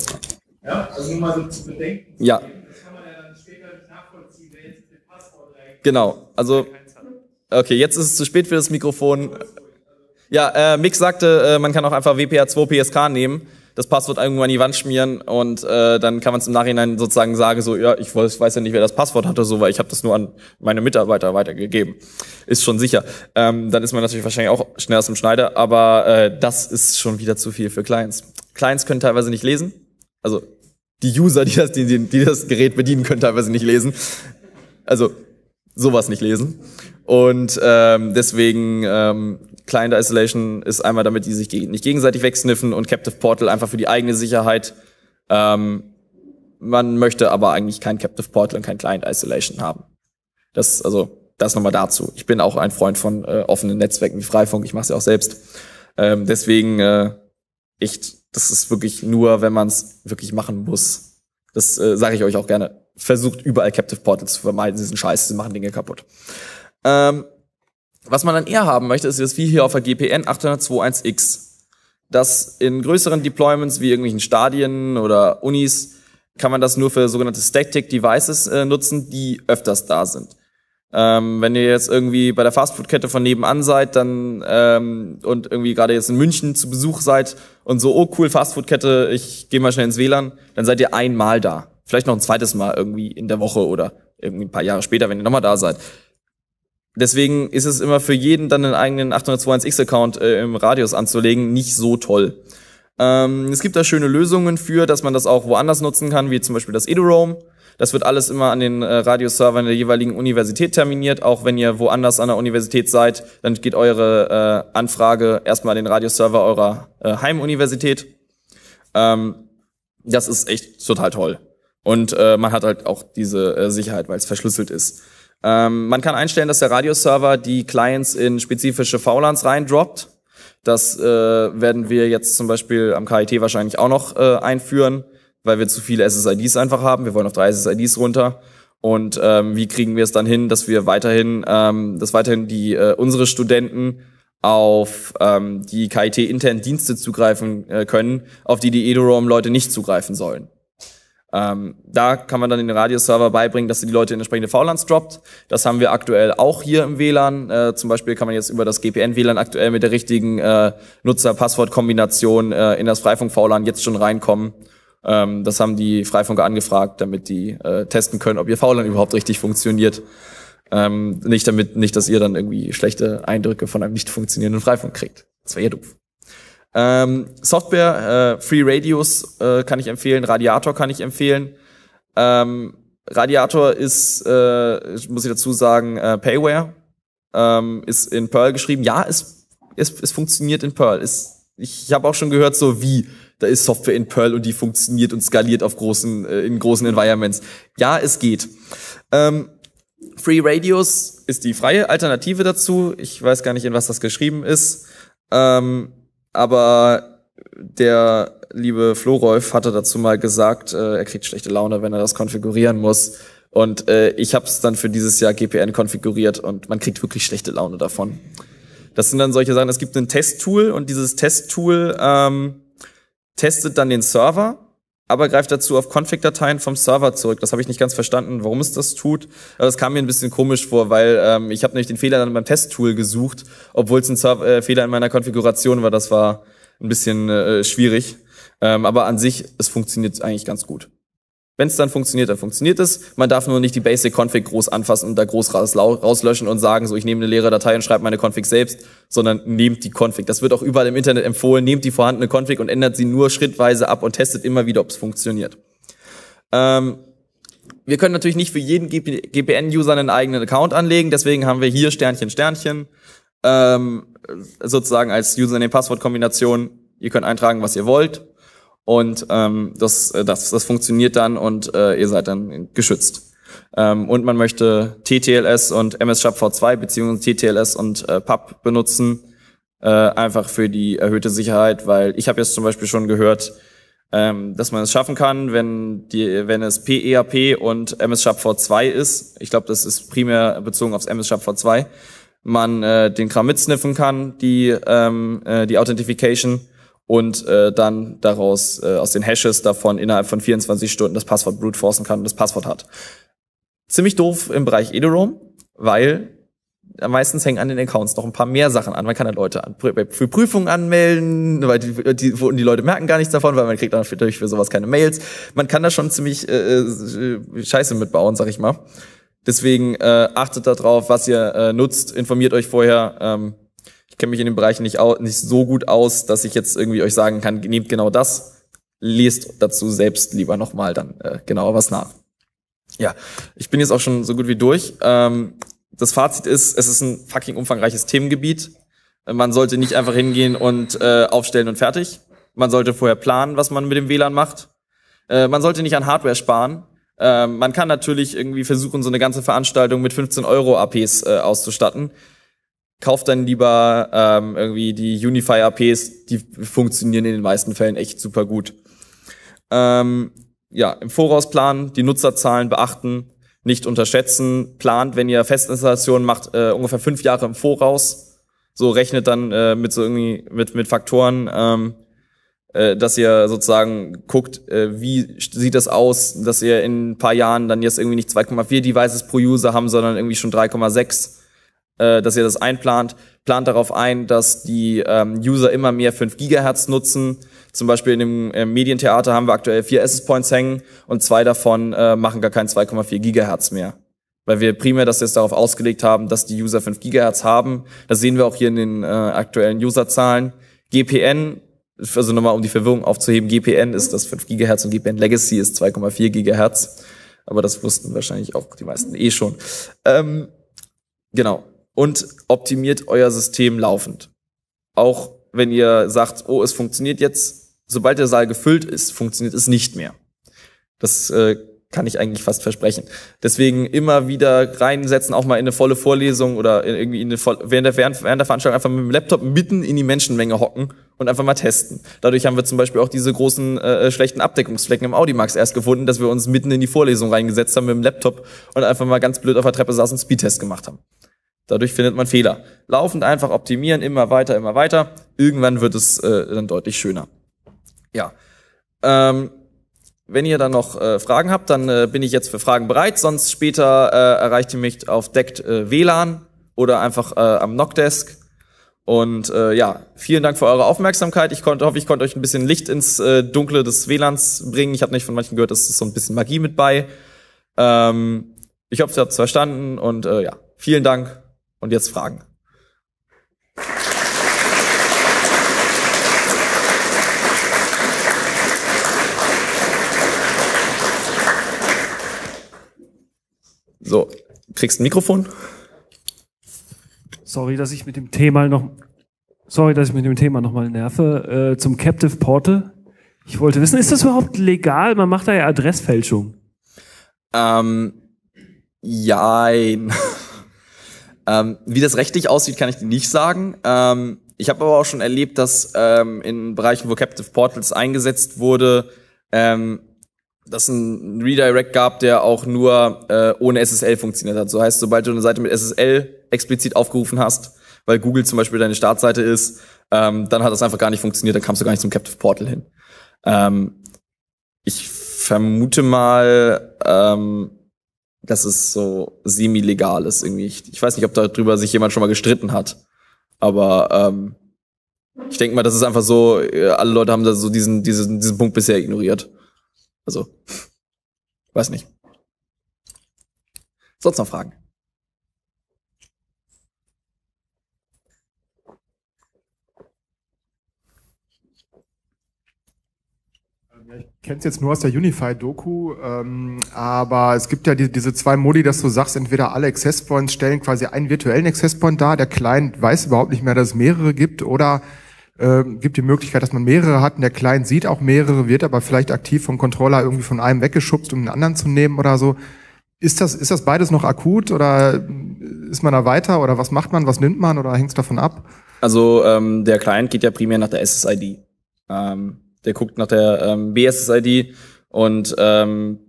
Ja? Also nur mal so zu bedenken.
ja. Genau, also. Okay, jetzt ist es zu spät für das Mikrofon. Ja, äh, Mick sagte, äh, man kann auch einfach WPA2 PSK nehmen das Passwort irgendwann an die Wand schmieren und äh, dann kann man es im Nachhinein sozusagen sagen, so, ja, ich weiß, weiß ja nicht, wer das Passwort hatte, so, weil ich habe das nur an meine Mitarbeiter weitergegeben. Ist schon sicher. Ähm, dann ist man natürlich wahrscheinlich auch schnell aus dem Schneider, aber äh, das ist schon wieder zu viel für Clients. Clients können teilweise nicht lesen. Also die User, die das, die, die das Gerät bedienen können, teilweise nicht lesen. Also sowas nicht lesen. Und ähm, deswegen ähm, Client Isolation ist einmal, damit die sich geg nicht gegenseitig wegsniffen und Captive Portal einfach für die eigene Sicherheit. Ähm, man möchte aber eigentlich kein Captive Portal und kein Client Isolation haben. Das also das nochmal dazu. Ich bin auch ein Freund von äh, offenen Netzwerken wie Freifunk. Ich mache es ja auch selbst. Ähm, deswegen äh, echt, das ist wirklich nur, wenn man es wirklich machen muss. Das äh, sage ich euch auch gerne versucht überall Captive Portals zu vermeiden. Sie sind scheiße, sie machen Dinge kaputt. Ähm, was man dann eher haben möchte, ist jetzt wie hier auf der GPN 802.1x, dass in größeren Deployments wie irgendwelchen Stadien oder Unis kann man das nur für sogenannte Static Devices äh, nutzen, die öfters da sind. Ähm, wenn ihr jetzt irgendwie bei der Fastfood-Kette von nebenan seid, dann ähm, und irgendwie gerade jetzt in München zu Besuch seid und so, oh cool, Fastfood-Kette, ich gehe mal schnell ins WLAN, dann seid ihr einmal da. Vielleicht noch ein zweites Mal irgendwie in der Woche oder irgendwie ein paar Jahre später, wenn ihr nochmal da seid. Deswegen ist es immer für jeden dann einen eigenen 802.1x-Account äh, im Radius anzulegen nicht so toll. Ähm, es gibt da schöne Lösungen für, dass man das auch woanders nutzen kann, wie zum Beispiel das EduRoam. Das wird alles immer an den äh, Radioservern der jeweiligen Universität terminiert. Auch wenn ihr woanders an der Universität seid, dann geht eure äh, Anfrage erstmal an den Radioserver eurer äh, Heimuniversität. Ähm, das ist echt total toll. Und äh, man hat halt auch diese äh, Sicherheit, weil es verschlüsselt ist. Ähm, man kann einstellen, dass der Radioserver die Clients in spezifische VLANs reindroppt. Das äh, werden wir jetzt zum Beispiel am KIT wahrscheinlich auch noch äh, einführen, weil wir zu viele SSIDs einfach haben. Wir wollen auf drei SSIDs runter. Und ähm, wie kriegen wir es dann hin, dass wir weiterhin, ähm, dass weiterhin die äh, unsere Studenten auf ähm, die KIT internen Dienste zugreifen äh, können, auf die die edorom Leute nicht zugreifen sollen. Ähm, da kann man dann den Radioserver beibringen, dass die Leute in entsprechende VLANs droppt. Das haben wir aktuell auch hier im WLAN. Äh, zum Beispiel kann man jetzt über das GPN-WLAN aktuell mit der richtigen äh, Nutzer-Passwort-Kombination äh, in das Freifunk-VLAN jetzt schon reinkommen. Ähm, das haben die Freifunker angefragt, damit die äh, testen können, ob ihr VLAN überhaupt richtig funktioniert. Ähm, nicht damit, nicht, dass ihr dann irgendwie schlechte Eindrücke von einem nicht funktionierenden Freifunk kriegt. Das wäre ja doof. Ähm, Software, äh, Free Radios äh, kann ich empfehlen, Radiator kann ich empfehlen. Ähm, Radiator ist, äh, muss ich dazu sagen, äh, Payware. Ähm, ist in Perl geschrieben. Ja, es, es, es funktioniert in Perl. Es, ich ich habe auch schon gehört, so wie, da ist Software in Perl und die funktioniert und skaliert auf großen, äh, in großen Environments. Ja, es geht. Ähm, Free Radios ist die freie Alternative dazu. Ich weiß gar nicht, in was das geschrieben ist. Ähm, aber der liebe Florolf hatte dazu mal gesagt, äh, er kriegt schlechte Laune, wenn er das konfigurieren muss. Und äh, ich habe es dann für dieses Jahr GPN konfiguriert und man kriegt wirklich schlechte Laune davon. Das sind dann solche Sachen. Es gibt ein Testtool und dieses Testtool ähm, testet dann den Server aber greift dazu auf Config-Dateien vom Server zurück. Das habe ich nicht ganz verstanden, warum es das tut. Aber das kam mir ein bisschen komisch vor, weil ähm, ich habe nämlich den Fehler dann beim Test-Tool gesucht, obwohl es ein Server äh, Fehler in meiner Konfiguration war. Das war ein bisschen äh, schwierig. Ähm, aber an sich, es funktioniert eigentlich ganz gut. Wenn es dann funktioniert, dann funktioniert es. Man darf nur nicht die Basic Config groß anfassen und da groß rauslöschen und sagen, so ich nehme eine leere Datei und schreibe meine Config selbst, sondern nehmt die Config. Das wird auch überall im Internet empfohlen. Nehmt die vorhandene Config und ändert sie nur schrittweise ab und testet immer wieder, ob es funktioniert. Ähm, wir können natürlich nicht für jeden GPN-User einen eigenen Account anlegen, deswegen haben wir hier Sternchen, Sternchen, ähm, sozusagen als Username-Passwort-Kombination. Ihr könnt eintragen, was ihr wollt. Und ähm, das, äh, das, das funktioniert dann und äh, ihr seid dann geschützt. Ähm, und man möchte TTLS und MS Sharp V2 beziehungsweise TTLS und äh, PUB benutzen, äh, einfach für die erhöhte Sicherheit, weil ich habe jetzt zum Beispiel schon gehört, ähm, dass man es schaffen kann, wenn, die, wenn es PEAP e und MS Sharp V2 ist. Ich glaube, das ist primär bezogen aufs MS Sharp V2. Man äh, den Kram mitsniffen kann, die, ähm, äh, die Authentification und äh, dann daraus äh, aus den Hashes davon innerhalb von 24 Stunden das Passwort brute forcen kann und das Passwort hat. Ziemlich doof im Bereich Eduroam, weil äh, meistens hängen an den Accounts noch ein paar mehr Sachen an. Man kann ja halt Leute an, äh, für Prüfungen anmelden, weil die, die, wo, und die Leute merken gar nichts davon, weil man kriegt dann natürlich für sowas keine Mails. Man kann da schon ziemlich äh, äh Scheiße mitbauen, sag ich mal. Deswegen äh, achtet darauf, was ihr äh, nutzt, informiert euch vorher. Ähm, kenne mich in den Bereichen nicht, nicht so gut aus, dass ich jetzt irgendwie euch sagen kann, nehmt genau das, lest dazu selbst lieber nochmal dann äh, genauer was nach. Ja, ich bin jetzt auch schon so gut wie durch. Ähm, das Fazit ist, es ist ein fucking umfangreiches Themengebiet. Äh, man sollte nicht einfach hingehen und äh, aufstellen und fertig. Man sollte vorher planen, was man mit dem WLAN macht. Äh, man sollte nicht an Hardware sparen. Äh, man kann natürlich irgendwie versuchen, so eine ganze Veranstaltung mit 15 Euro APs äh, auszustatten kauft dann lieber ähm, irgendwie die Unify APs, die funktionieren in den meisten Fällen echt super gut. Ähm, ja, im Voraus planen, die Nutzerzahlen beachten, nicht unterschätzen, plant, wenn ihr Festinstallationen macht, äh, ungefähr fünf Jahre im Voraus. So rechnet dann äh, mit so irgendwie mit mit Faktoren, ähm, äh, dass ihr sozusagen guckt, äh, wie sieht das aus, dass ihr in ein paar Jahren dann jetzt irgendwie nicht 2,4 Devices pro User haben, sondern irgendwie schon 3,6 äh, dass ihr das einplant. Plant darauf ein, dass die ähm, User immer mehr 5 Gigahertz nutzen. Zum Beispiel in dem äh, Medientheater haben wir aktuell vier Access Points hängen und zwei davon äh, machen gar kein 2,4 Gigahertz mehr. Weil wir primär das jetzt darauf ausgelegt haben, dass die User 5 Gigahertz haben. Das sehen wir auch hier in den äh, aktuellen Userzahlen. GPN also nochmal um die Verwirrung aufzuheben, GPN ist das 5 Gigahertz und GPN Legacy ist 2,4 Gigahertz. Aber das wussten wahrscheinlich auch die meisten eh schon. Ähm, genau und optimiert euer System laufend. Auch wenn ihr sagt, oh, es funktioniert jetzt, sobald der Saal gefüllt ist, funktioniert es nicht mehr. Das äh, kann ich eigentlich fast versprechen. Deswegen immer wieder reinsetzen, auch mal in eine volle Vorlesung oder in irgendwie in eine voll, während, der, während, der Veranstaltung einfach mit dem Laptop mitten in die Menschenmenge hocken und einfach mal testen. Dadurch haben wir zum Beispiel auch diese großen äh, schlechten Abdeckungsflecken im Audimax erst gefunden, dass wir uns mitten in die Vorlesung reingesetzt haben mit dem Laptop und einfach mal ganz blöd auf der Treppe saßen und Speedtest gemacht haben. Dadurch findet man Fehler. Laufend einfach optimieren, immer weiter, immer weiter. Irgendwann wird es äh, dann deutlich schöner. Ja. Ähm, wenn ihr dann noch äh, Fragen habt, dann äh, bin ich jetzt für Fragen bereit. Sonst später äh, erreicht ihr mich auf Deckt äh, WLAN oder einfach äh, am Knockdesk. Und äh, ja, vielen Dank für eure Aufmerksamkeit. Ich konnte, hoffe, ich konnte euch ein bisschen Licht ins äh, Dunkle des WLANs bringen. Ich habe nicht von manchen gehört, es ist so ein bisschen Magie mit bei. Ähm, ich hoffe, ihr habt es verstanden und äh, ja, vielen Dank und jetzt Fragen. So,
kriegst ein Mikrofon? Sorry, dass ich mit dem Thema noch, sorry, dass ich mit dem Thema noch mal nerve. Äh, zum Captive Portal. Ich wollte wissen, ist das überhaupt legal? Man macht da ja Adressfälschung.
Ähm, jein. [laughs] Ähm, wie das rechtlich aussieht, kann ich dir nicht sagen. Ähm, ich habe aber auch schon erlebt, dass ähm, in Bereichen, wo Captive Portals eingesetzt wurde, ähm, dass ein Redirect gab, der auch nur äh, ohne SSL funktioniert hat. So heißt, sobald du eine Seite mit SSL explizit aufgerufen hast, weil Google zum Beispiel deine Startseite ist, ähm, dann hat das einfach gar nicht funktioniert, dann kamst du gar nicht zum Captive Portal hin. Ähm, ich vermute mal, ähm, dass es so semi-legal ist irgendwie. Ich, ich weiß nicht, ob darüber sich jemand schon mal gestritten hat. Aber ähm, ich denke mal, das ist einfach so, äh, alle Leute haben da so diesen, diesen, diesen Punkt bisher ignoriert. Also, [laughs] weiß nicht. Sonst noch Fragen?
Ich kenne es jetzt
nur aus der Unify-Doku, ähm, aber es gibt ja die, diese zwei Modi, dass du sagst, entweder alle Access Points stellen quasi einen virtuellen Access Point dar, der Client weiß überhaupt nicht mehr, dass es mehrere gibt, oder äh, gibt die Möglichkeit, dass man mehrere hat und der Client sieht auch mehrere, wird aber vielleicht aktiv vom Controller irgendwie von einem weggeschubst, um den anderen zu nehmen oder so. Ist das, ist das beides noch akut oder ist man da weiter oder was macht man, was nimmt man oder hängt es davon ab?
Also ähm, der Client geht ja primär nach der SSID. Ähm, der guckt nach der ähm, BSSID und ähm,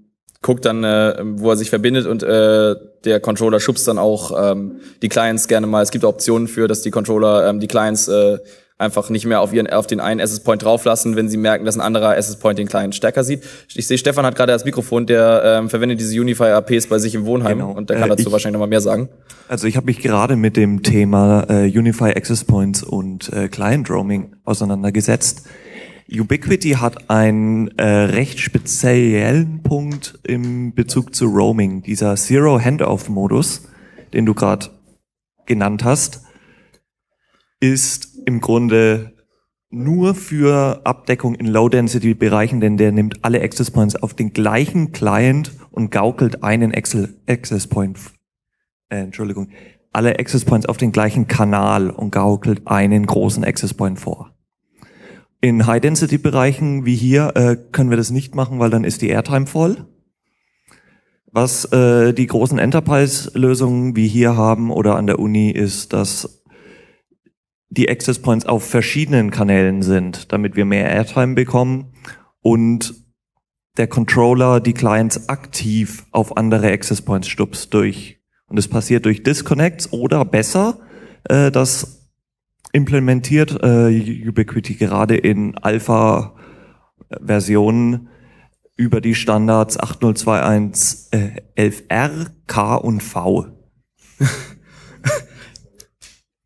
guckt dann, äh, wo er sich verbindet und äh, der Controller schubst dann auch ähm, die Clients gerne mal. Es gibt Optionen für, dass die Controller ähm, die Clients äh, einfach nicht mehr auf ihren auf den einen SS Point drauflassen, wenn sie merken, dass ein anderer SS Point den Client stärker sieht. Ich sehe, Stefan hat gerade das Mikrofon, der ähm, verwendet diese Unify APs bei sich im Wohnheim genau. und der kann äh, dazu ich, wahrscheinlich
nochmal mehr sagen. Also ich habe mich gerade mit dem Thema äh, Unify Access Points und äh, Client Roaming auseinandergesetzt. Ubiquity hat einen äh, recht speziellen Punkt im Bezug zu Roaming. Dieser Zero-Handoff-Modus, den du gerade genannt hast, ist im Grunde nur für Abdeckung in Low-Density-Bereichen, denn der nimmt alle Access Points auf den gleichen Client und gaukelt einen Excel Access Point, äh, Entschuldigung, alle Access Points auf den gleichen Kanal und gaukelt einen großen Access Point vor. In High-Density-Bereichen wie hier äh, können wir das nicht machen, weil dann ist die Airtime voll. Was äh, die großen Enterprise-Lösungen wie hier haben oder an der Uni ist, dass die Access Points auf verschiedenen Kanälen sind, damit wir mehr Airtime bekommen und der Controller die Clients aktiv auf andere Access Points stupst durch. Und es passiert durch Disconnects oder besser, äh, dass implementiert, äh, Ubiquity gerade in Alpha-Versionen über die Standards 8021 äh, 11R, K und V. [laughs]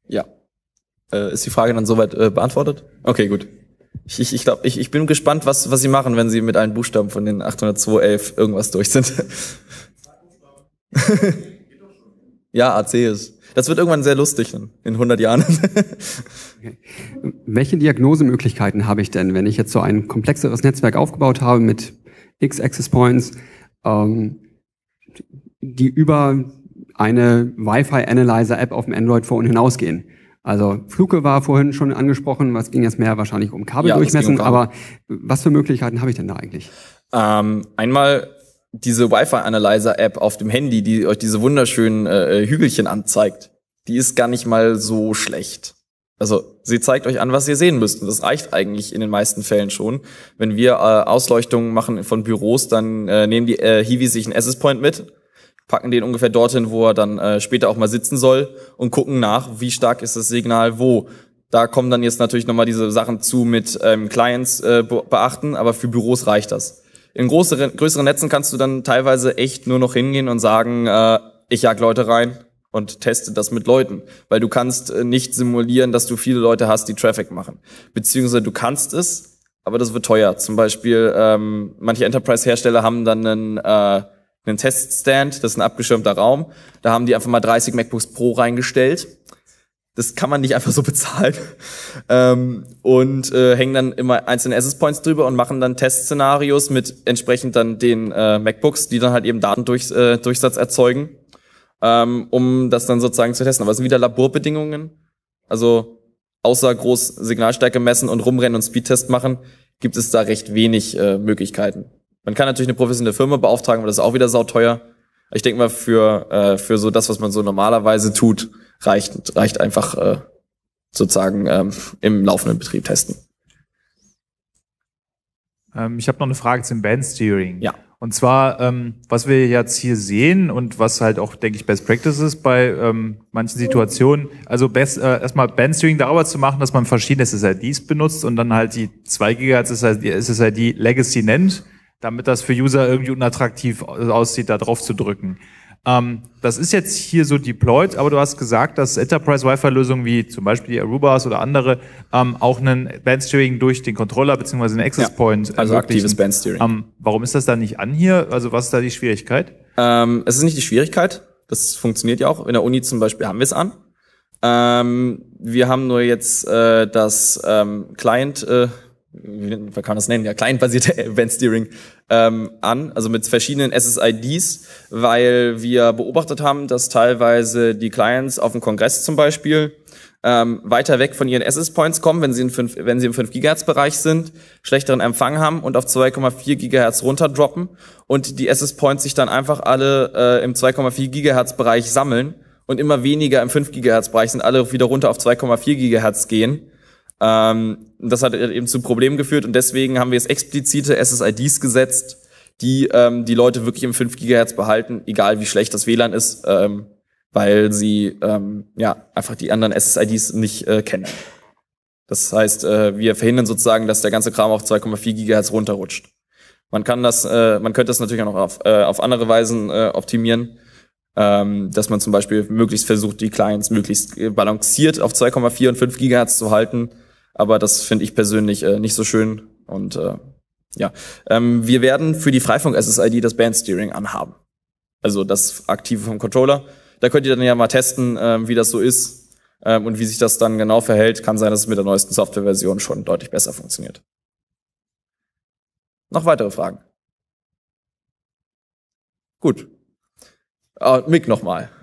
ja. Äh, ist die Frage dann soweit
äh, beantwortet? Okay, gut. Ich, ich, ich glaube, ich, ich bin gespannt, was, was Sie machen, wenn Sie mit allen Buchstaben von den 802.11 irgendwas durch sind. [laughs] ja, AC ist. Das wird irgendwann sehr lustig in, 100 Jahren. okay. Welche Diagnosemöglichkeiten habe ich denn, wenn ich jetzt so ein komplexeres Netzwerk aufgebaut habe mit x Access Points, ähm, die über eine Wi-Fi Analyzer App auf dem Android Phone hinausgehen? Also Fluke war vorhin schon angesprochen, was ging jetzt mehr wahrscheinlich um Kabeldurchmessen, ja, um Kabel. aber was für Möglichkeiten habe ich denn da eigentlich? Ähm, einmal diese Wi-Fi-Analyzer-App auf dem Handy, die euch diese wunderschönen äh, äh, Hügelchen anzeigt, die ist gar nicht mal so schlecht. Also sie zeigt euch an, was ihr sehen müsst. Und das reicht eigentlich in den meisten Fällen schon. Wenn wir äh, Ausleuchtungen machen von Büros, dann äh, nehmen die äh, Hiwi sich einen Assist Point mit, packen den ungefähr dorthin, wo er dann äh, später auch mal sitzen soll und gucken nach, wie stark ist das Signal wo. Da kommen dann jetzt natürlich nochmal diese Sachen zu mit ähm, Clients äh, beachten, aber für Büros reicht das in größere, größeren Netzen kannst du dann teilweise echt nur noch hingehen und sagen, äh, ich jag Leute rein und teste das mit Leuten, weil du kannst äh, nicht simulieren, dass du viele Leute hast, die Traffic machen. Beziehungsweise du kannst es, aber das wird teuer. Zum Beispiel ähm, manche Enterprise-Hersteller haben dann einen, äh, einen Teststand, das ist ein abgeschirmter Raum. Da haben die einfach mal 30 MacBooks Pro reingestellt das kann man nicht einfach so [laughs] bezahlen. Ähm, und äh, hängen dann immer einzelne Assess Points drüber und machen dann Testszenarios mit entsprechend dann den äh, MacBooks, die dann halt eben Datendurchsatz äh, erzeugen, ähm, um das dann sozusagen zu testen. Aber es sind wieder Laborbedingungen. Also außer groß Signalstärke messen und rumrennen und Speedtest machen, gibt es da recht wenig äh, Möglichkeiten. Man kann natürlich eine professionelle Firma beauftragen, aber das ist auch wieder sauteuer. Ich denke mal, für, äh, für so das, was man so normalerweise tut, reicht, reicht einfach äh, sozusagen ähm, im laufenden Betrieb testen.
Ähm, ich habe noch eine Frage zum Bandsteering. Ja. Und zwar, ähm, was wir jetzt hier sehen und was halt auch, denke ich, Best Practice ist bei ähm, manchen Situationen, also best, äh, erstmal Bandstreaming darüber zu machen, dass man verschiedene SSIDs benutzt und dann halt die 2 GHz SSID Legacy nennt, damit das für User irgendwie unattraktiv aussieht, da drauf zu drücken. Ähm, das ist jetzt hier so deployed, aber du hast gesagt, dass Enterprise Wi-Fi-Lösungen wie zum Beispiel die Arubas oder andere ähm, auch einen Bandsteering durch den Controller bzw. den Access Point. Ja, äh, also ermöglichen. aktives
Bandsteering. Ähm,
warum ist das da nicht an hier? Also was ist da die Schwierigkeit? Ähm, es ist nicht die Schwierigkeit. Das funktioniert
ja auch. In der Uni zum Beispiel haben wir es an. Ähm, wir haben nur jetzt äh, das ähm, Client, äh, wie kann man das nennen, ja, clientbasierte [laughs] Event Steering ähm, an, also mit verschiedenen SSIDs, weil wir beobachtet haben, dass teilweise die Clients auf dem Kongress zum Beispiel ähm, weiter weg von ihren ss Points kommen, wenn sie, in 5, wenn sie im 5 Gigahertz Bereich sind, schlechteren Empfang haben und auf 2,4 Gigahertz runterdroppen und die ss Points sich dann einfach alle äh, im 2,4 Gigahertz Bereich sammeln und immer weniger im 5 Gigahertz Bereich sind, alle wieder runter auf 2,4 Gigahertz gehen ähm, das hat eben zu Problemen geführt und deswegen haben wir jetzt explizite SSIDs gesetzt, die ähm, die Leute wirklich im 5 Gigahertz behalten, egal wie schlecht das WLAN ist, ähm, weil sie ähm, ja einfach die anderen SSIDs nicht äh, kennen. Das heißt, äh, wir verhindern sozusagen, dass der ganze Kram auf 2,4 Gigahertz runterrutscht. Man kann das, äh, man könnte das natürlich auch noch auf, äh, auf andere Weisen äh, optimieren, ähm, dass man zum Beispiel möglichst versucht, die Clients möglichst äh, balanciert auf 2,4 und 5 Gigahertz zu halten aber das finde ich persönlich äh, nicht so schön. Und äh, ja, ähm, wir werden für die Freifunk-SSID das Bandsteering anhaben. Also das Aktive vom Controller. Da könnt ihr dann ja mal testen, ähm, wie das so ist ähm, und wie sich das dann genau verhält. Kann sein, dass es mit der neuesten Softwareversion schon deutlich besser funktioniert. Noch weitere Fragen?
Gut. Ah, Mick nochmal. [laughs]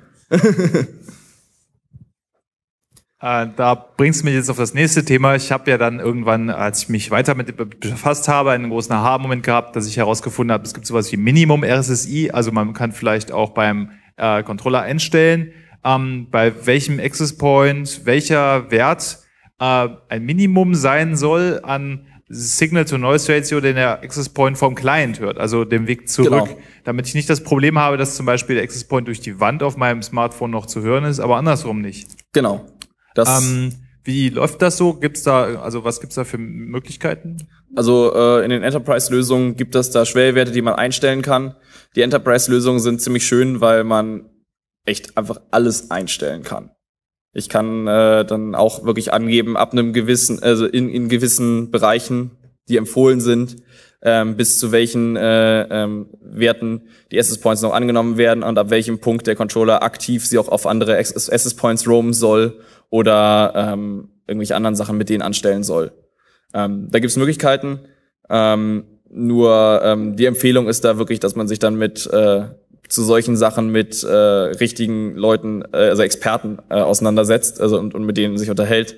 Äh, da bringst du mich jetzt auf das nächste Thema. Ich habe ja dann irgendwann, als ich mich weiter mit befasst habe, einen großen Aha-Moment gehabt, dass ich herausgefunden habe, es gibt sowas wie Minimum RSSI. Also man kann vielleicht auch beim äh, Controller einstellen, ähm, bei welchem Access Point welcher Wert äh, ein Minimum sein soll an Signal-to-Noise-Ratio, den der Access Point vom Client hört, also dem Weg zurück, genau. damit ich nicht das Problem habe, dass zum Beispiel der Access Point durch die Wand auf meinem Smartphone noch zu hören ist, aber andersrum nicht. Genau. Das ähm, wie läuft das so? Gibt's da, also was gibt's da für Möglichkeiten?
Also äh, in den Enterprise-Lösungen gibt es da Schwellwerte, die man einstellen kann. Die Enterprise-Lösungen sind ziemlich schön, weil man echt einfach alles einstellen kann. Ich kann äh, dann auch wirklich angeben, ab einem gewissen, also in, in gewissen Bereichen, die empfohlen sind, ähm, bis zu welchen äh, ähm, Werten die Access Points noch angenommen werden und ab welchem Punkt der Controller aktiv sie auch auf andere Access Points roamen soll oder ähm, irgendwelche anderen Sachen mit denen anstellen soll. Ähm, da gibt's Möglichkeiten. Ähm, nur ähm, die Empfehlung ist da wirklich, dass man sich dann mit äh, zu solchen Sachen mit äh, richtigen Leuten, äh, also Experten äh, auseinandersetzt, also und, und mit denen sich unterhält,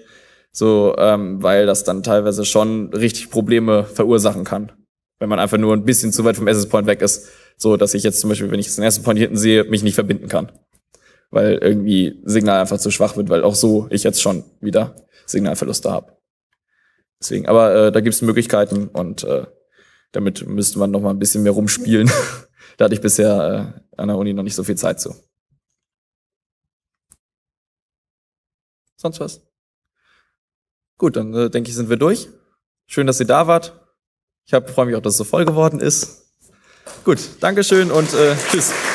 so ähm, weil das dann teilweise schon richtig Probleme verursachen kann, wenn man einfach nur ein bisschen zu weit vom Access Point weg ist, so dass ich jetzt zum Beispiel, wenn ich jetzt den ersten Point hinten sehe, mich nicht verbinden kann weil irgendwie Signal einfach zu schwach wird, weil auch so ich jetzt schon wieder Signalverluste habe. Deswegen, aber äh, da gibt's Möglichkeiten und äh, damit müsste man noch mal ein bisschen mehr rumspielen. [laughs] da hatte ich bisher äh, an der Uni noch nicht so viel Zeit zu. Sonst was? Gut, dann äh, denke ich, sind wir durch. Schön, dass ihr da wart. Ich freue mich auch, dass es so voll
geworden ist.
Gut, Dankeschön und äh, tschüss.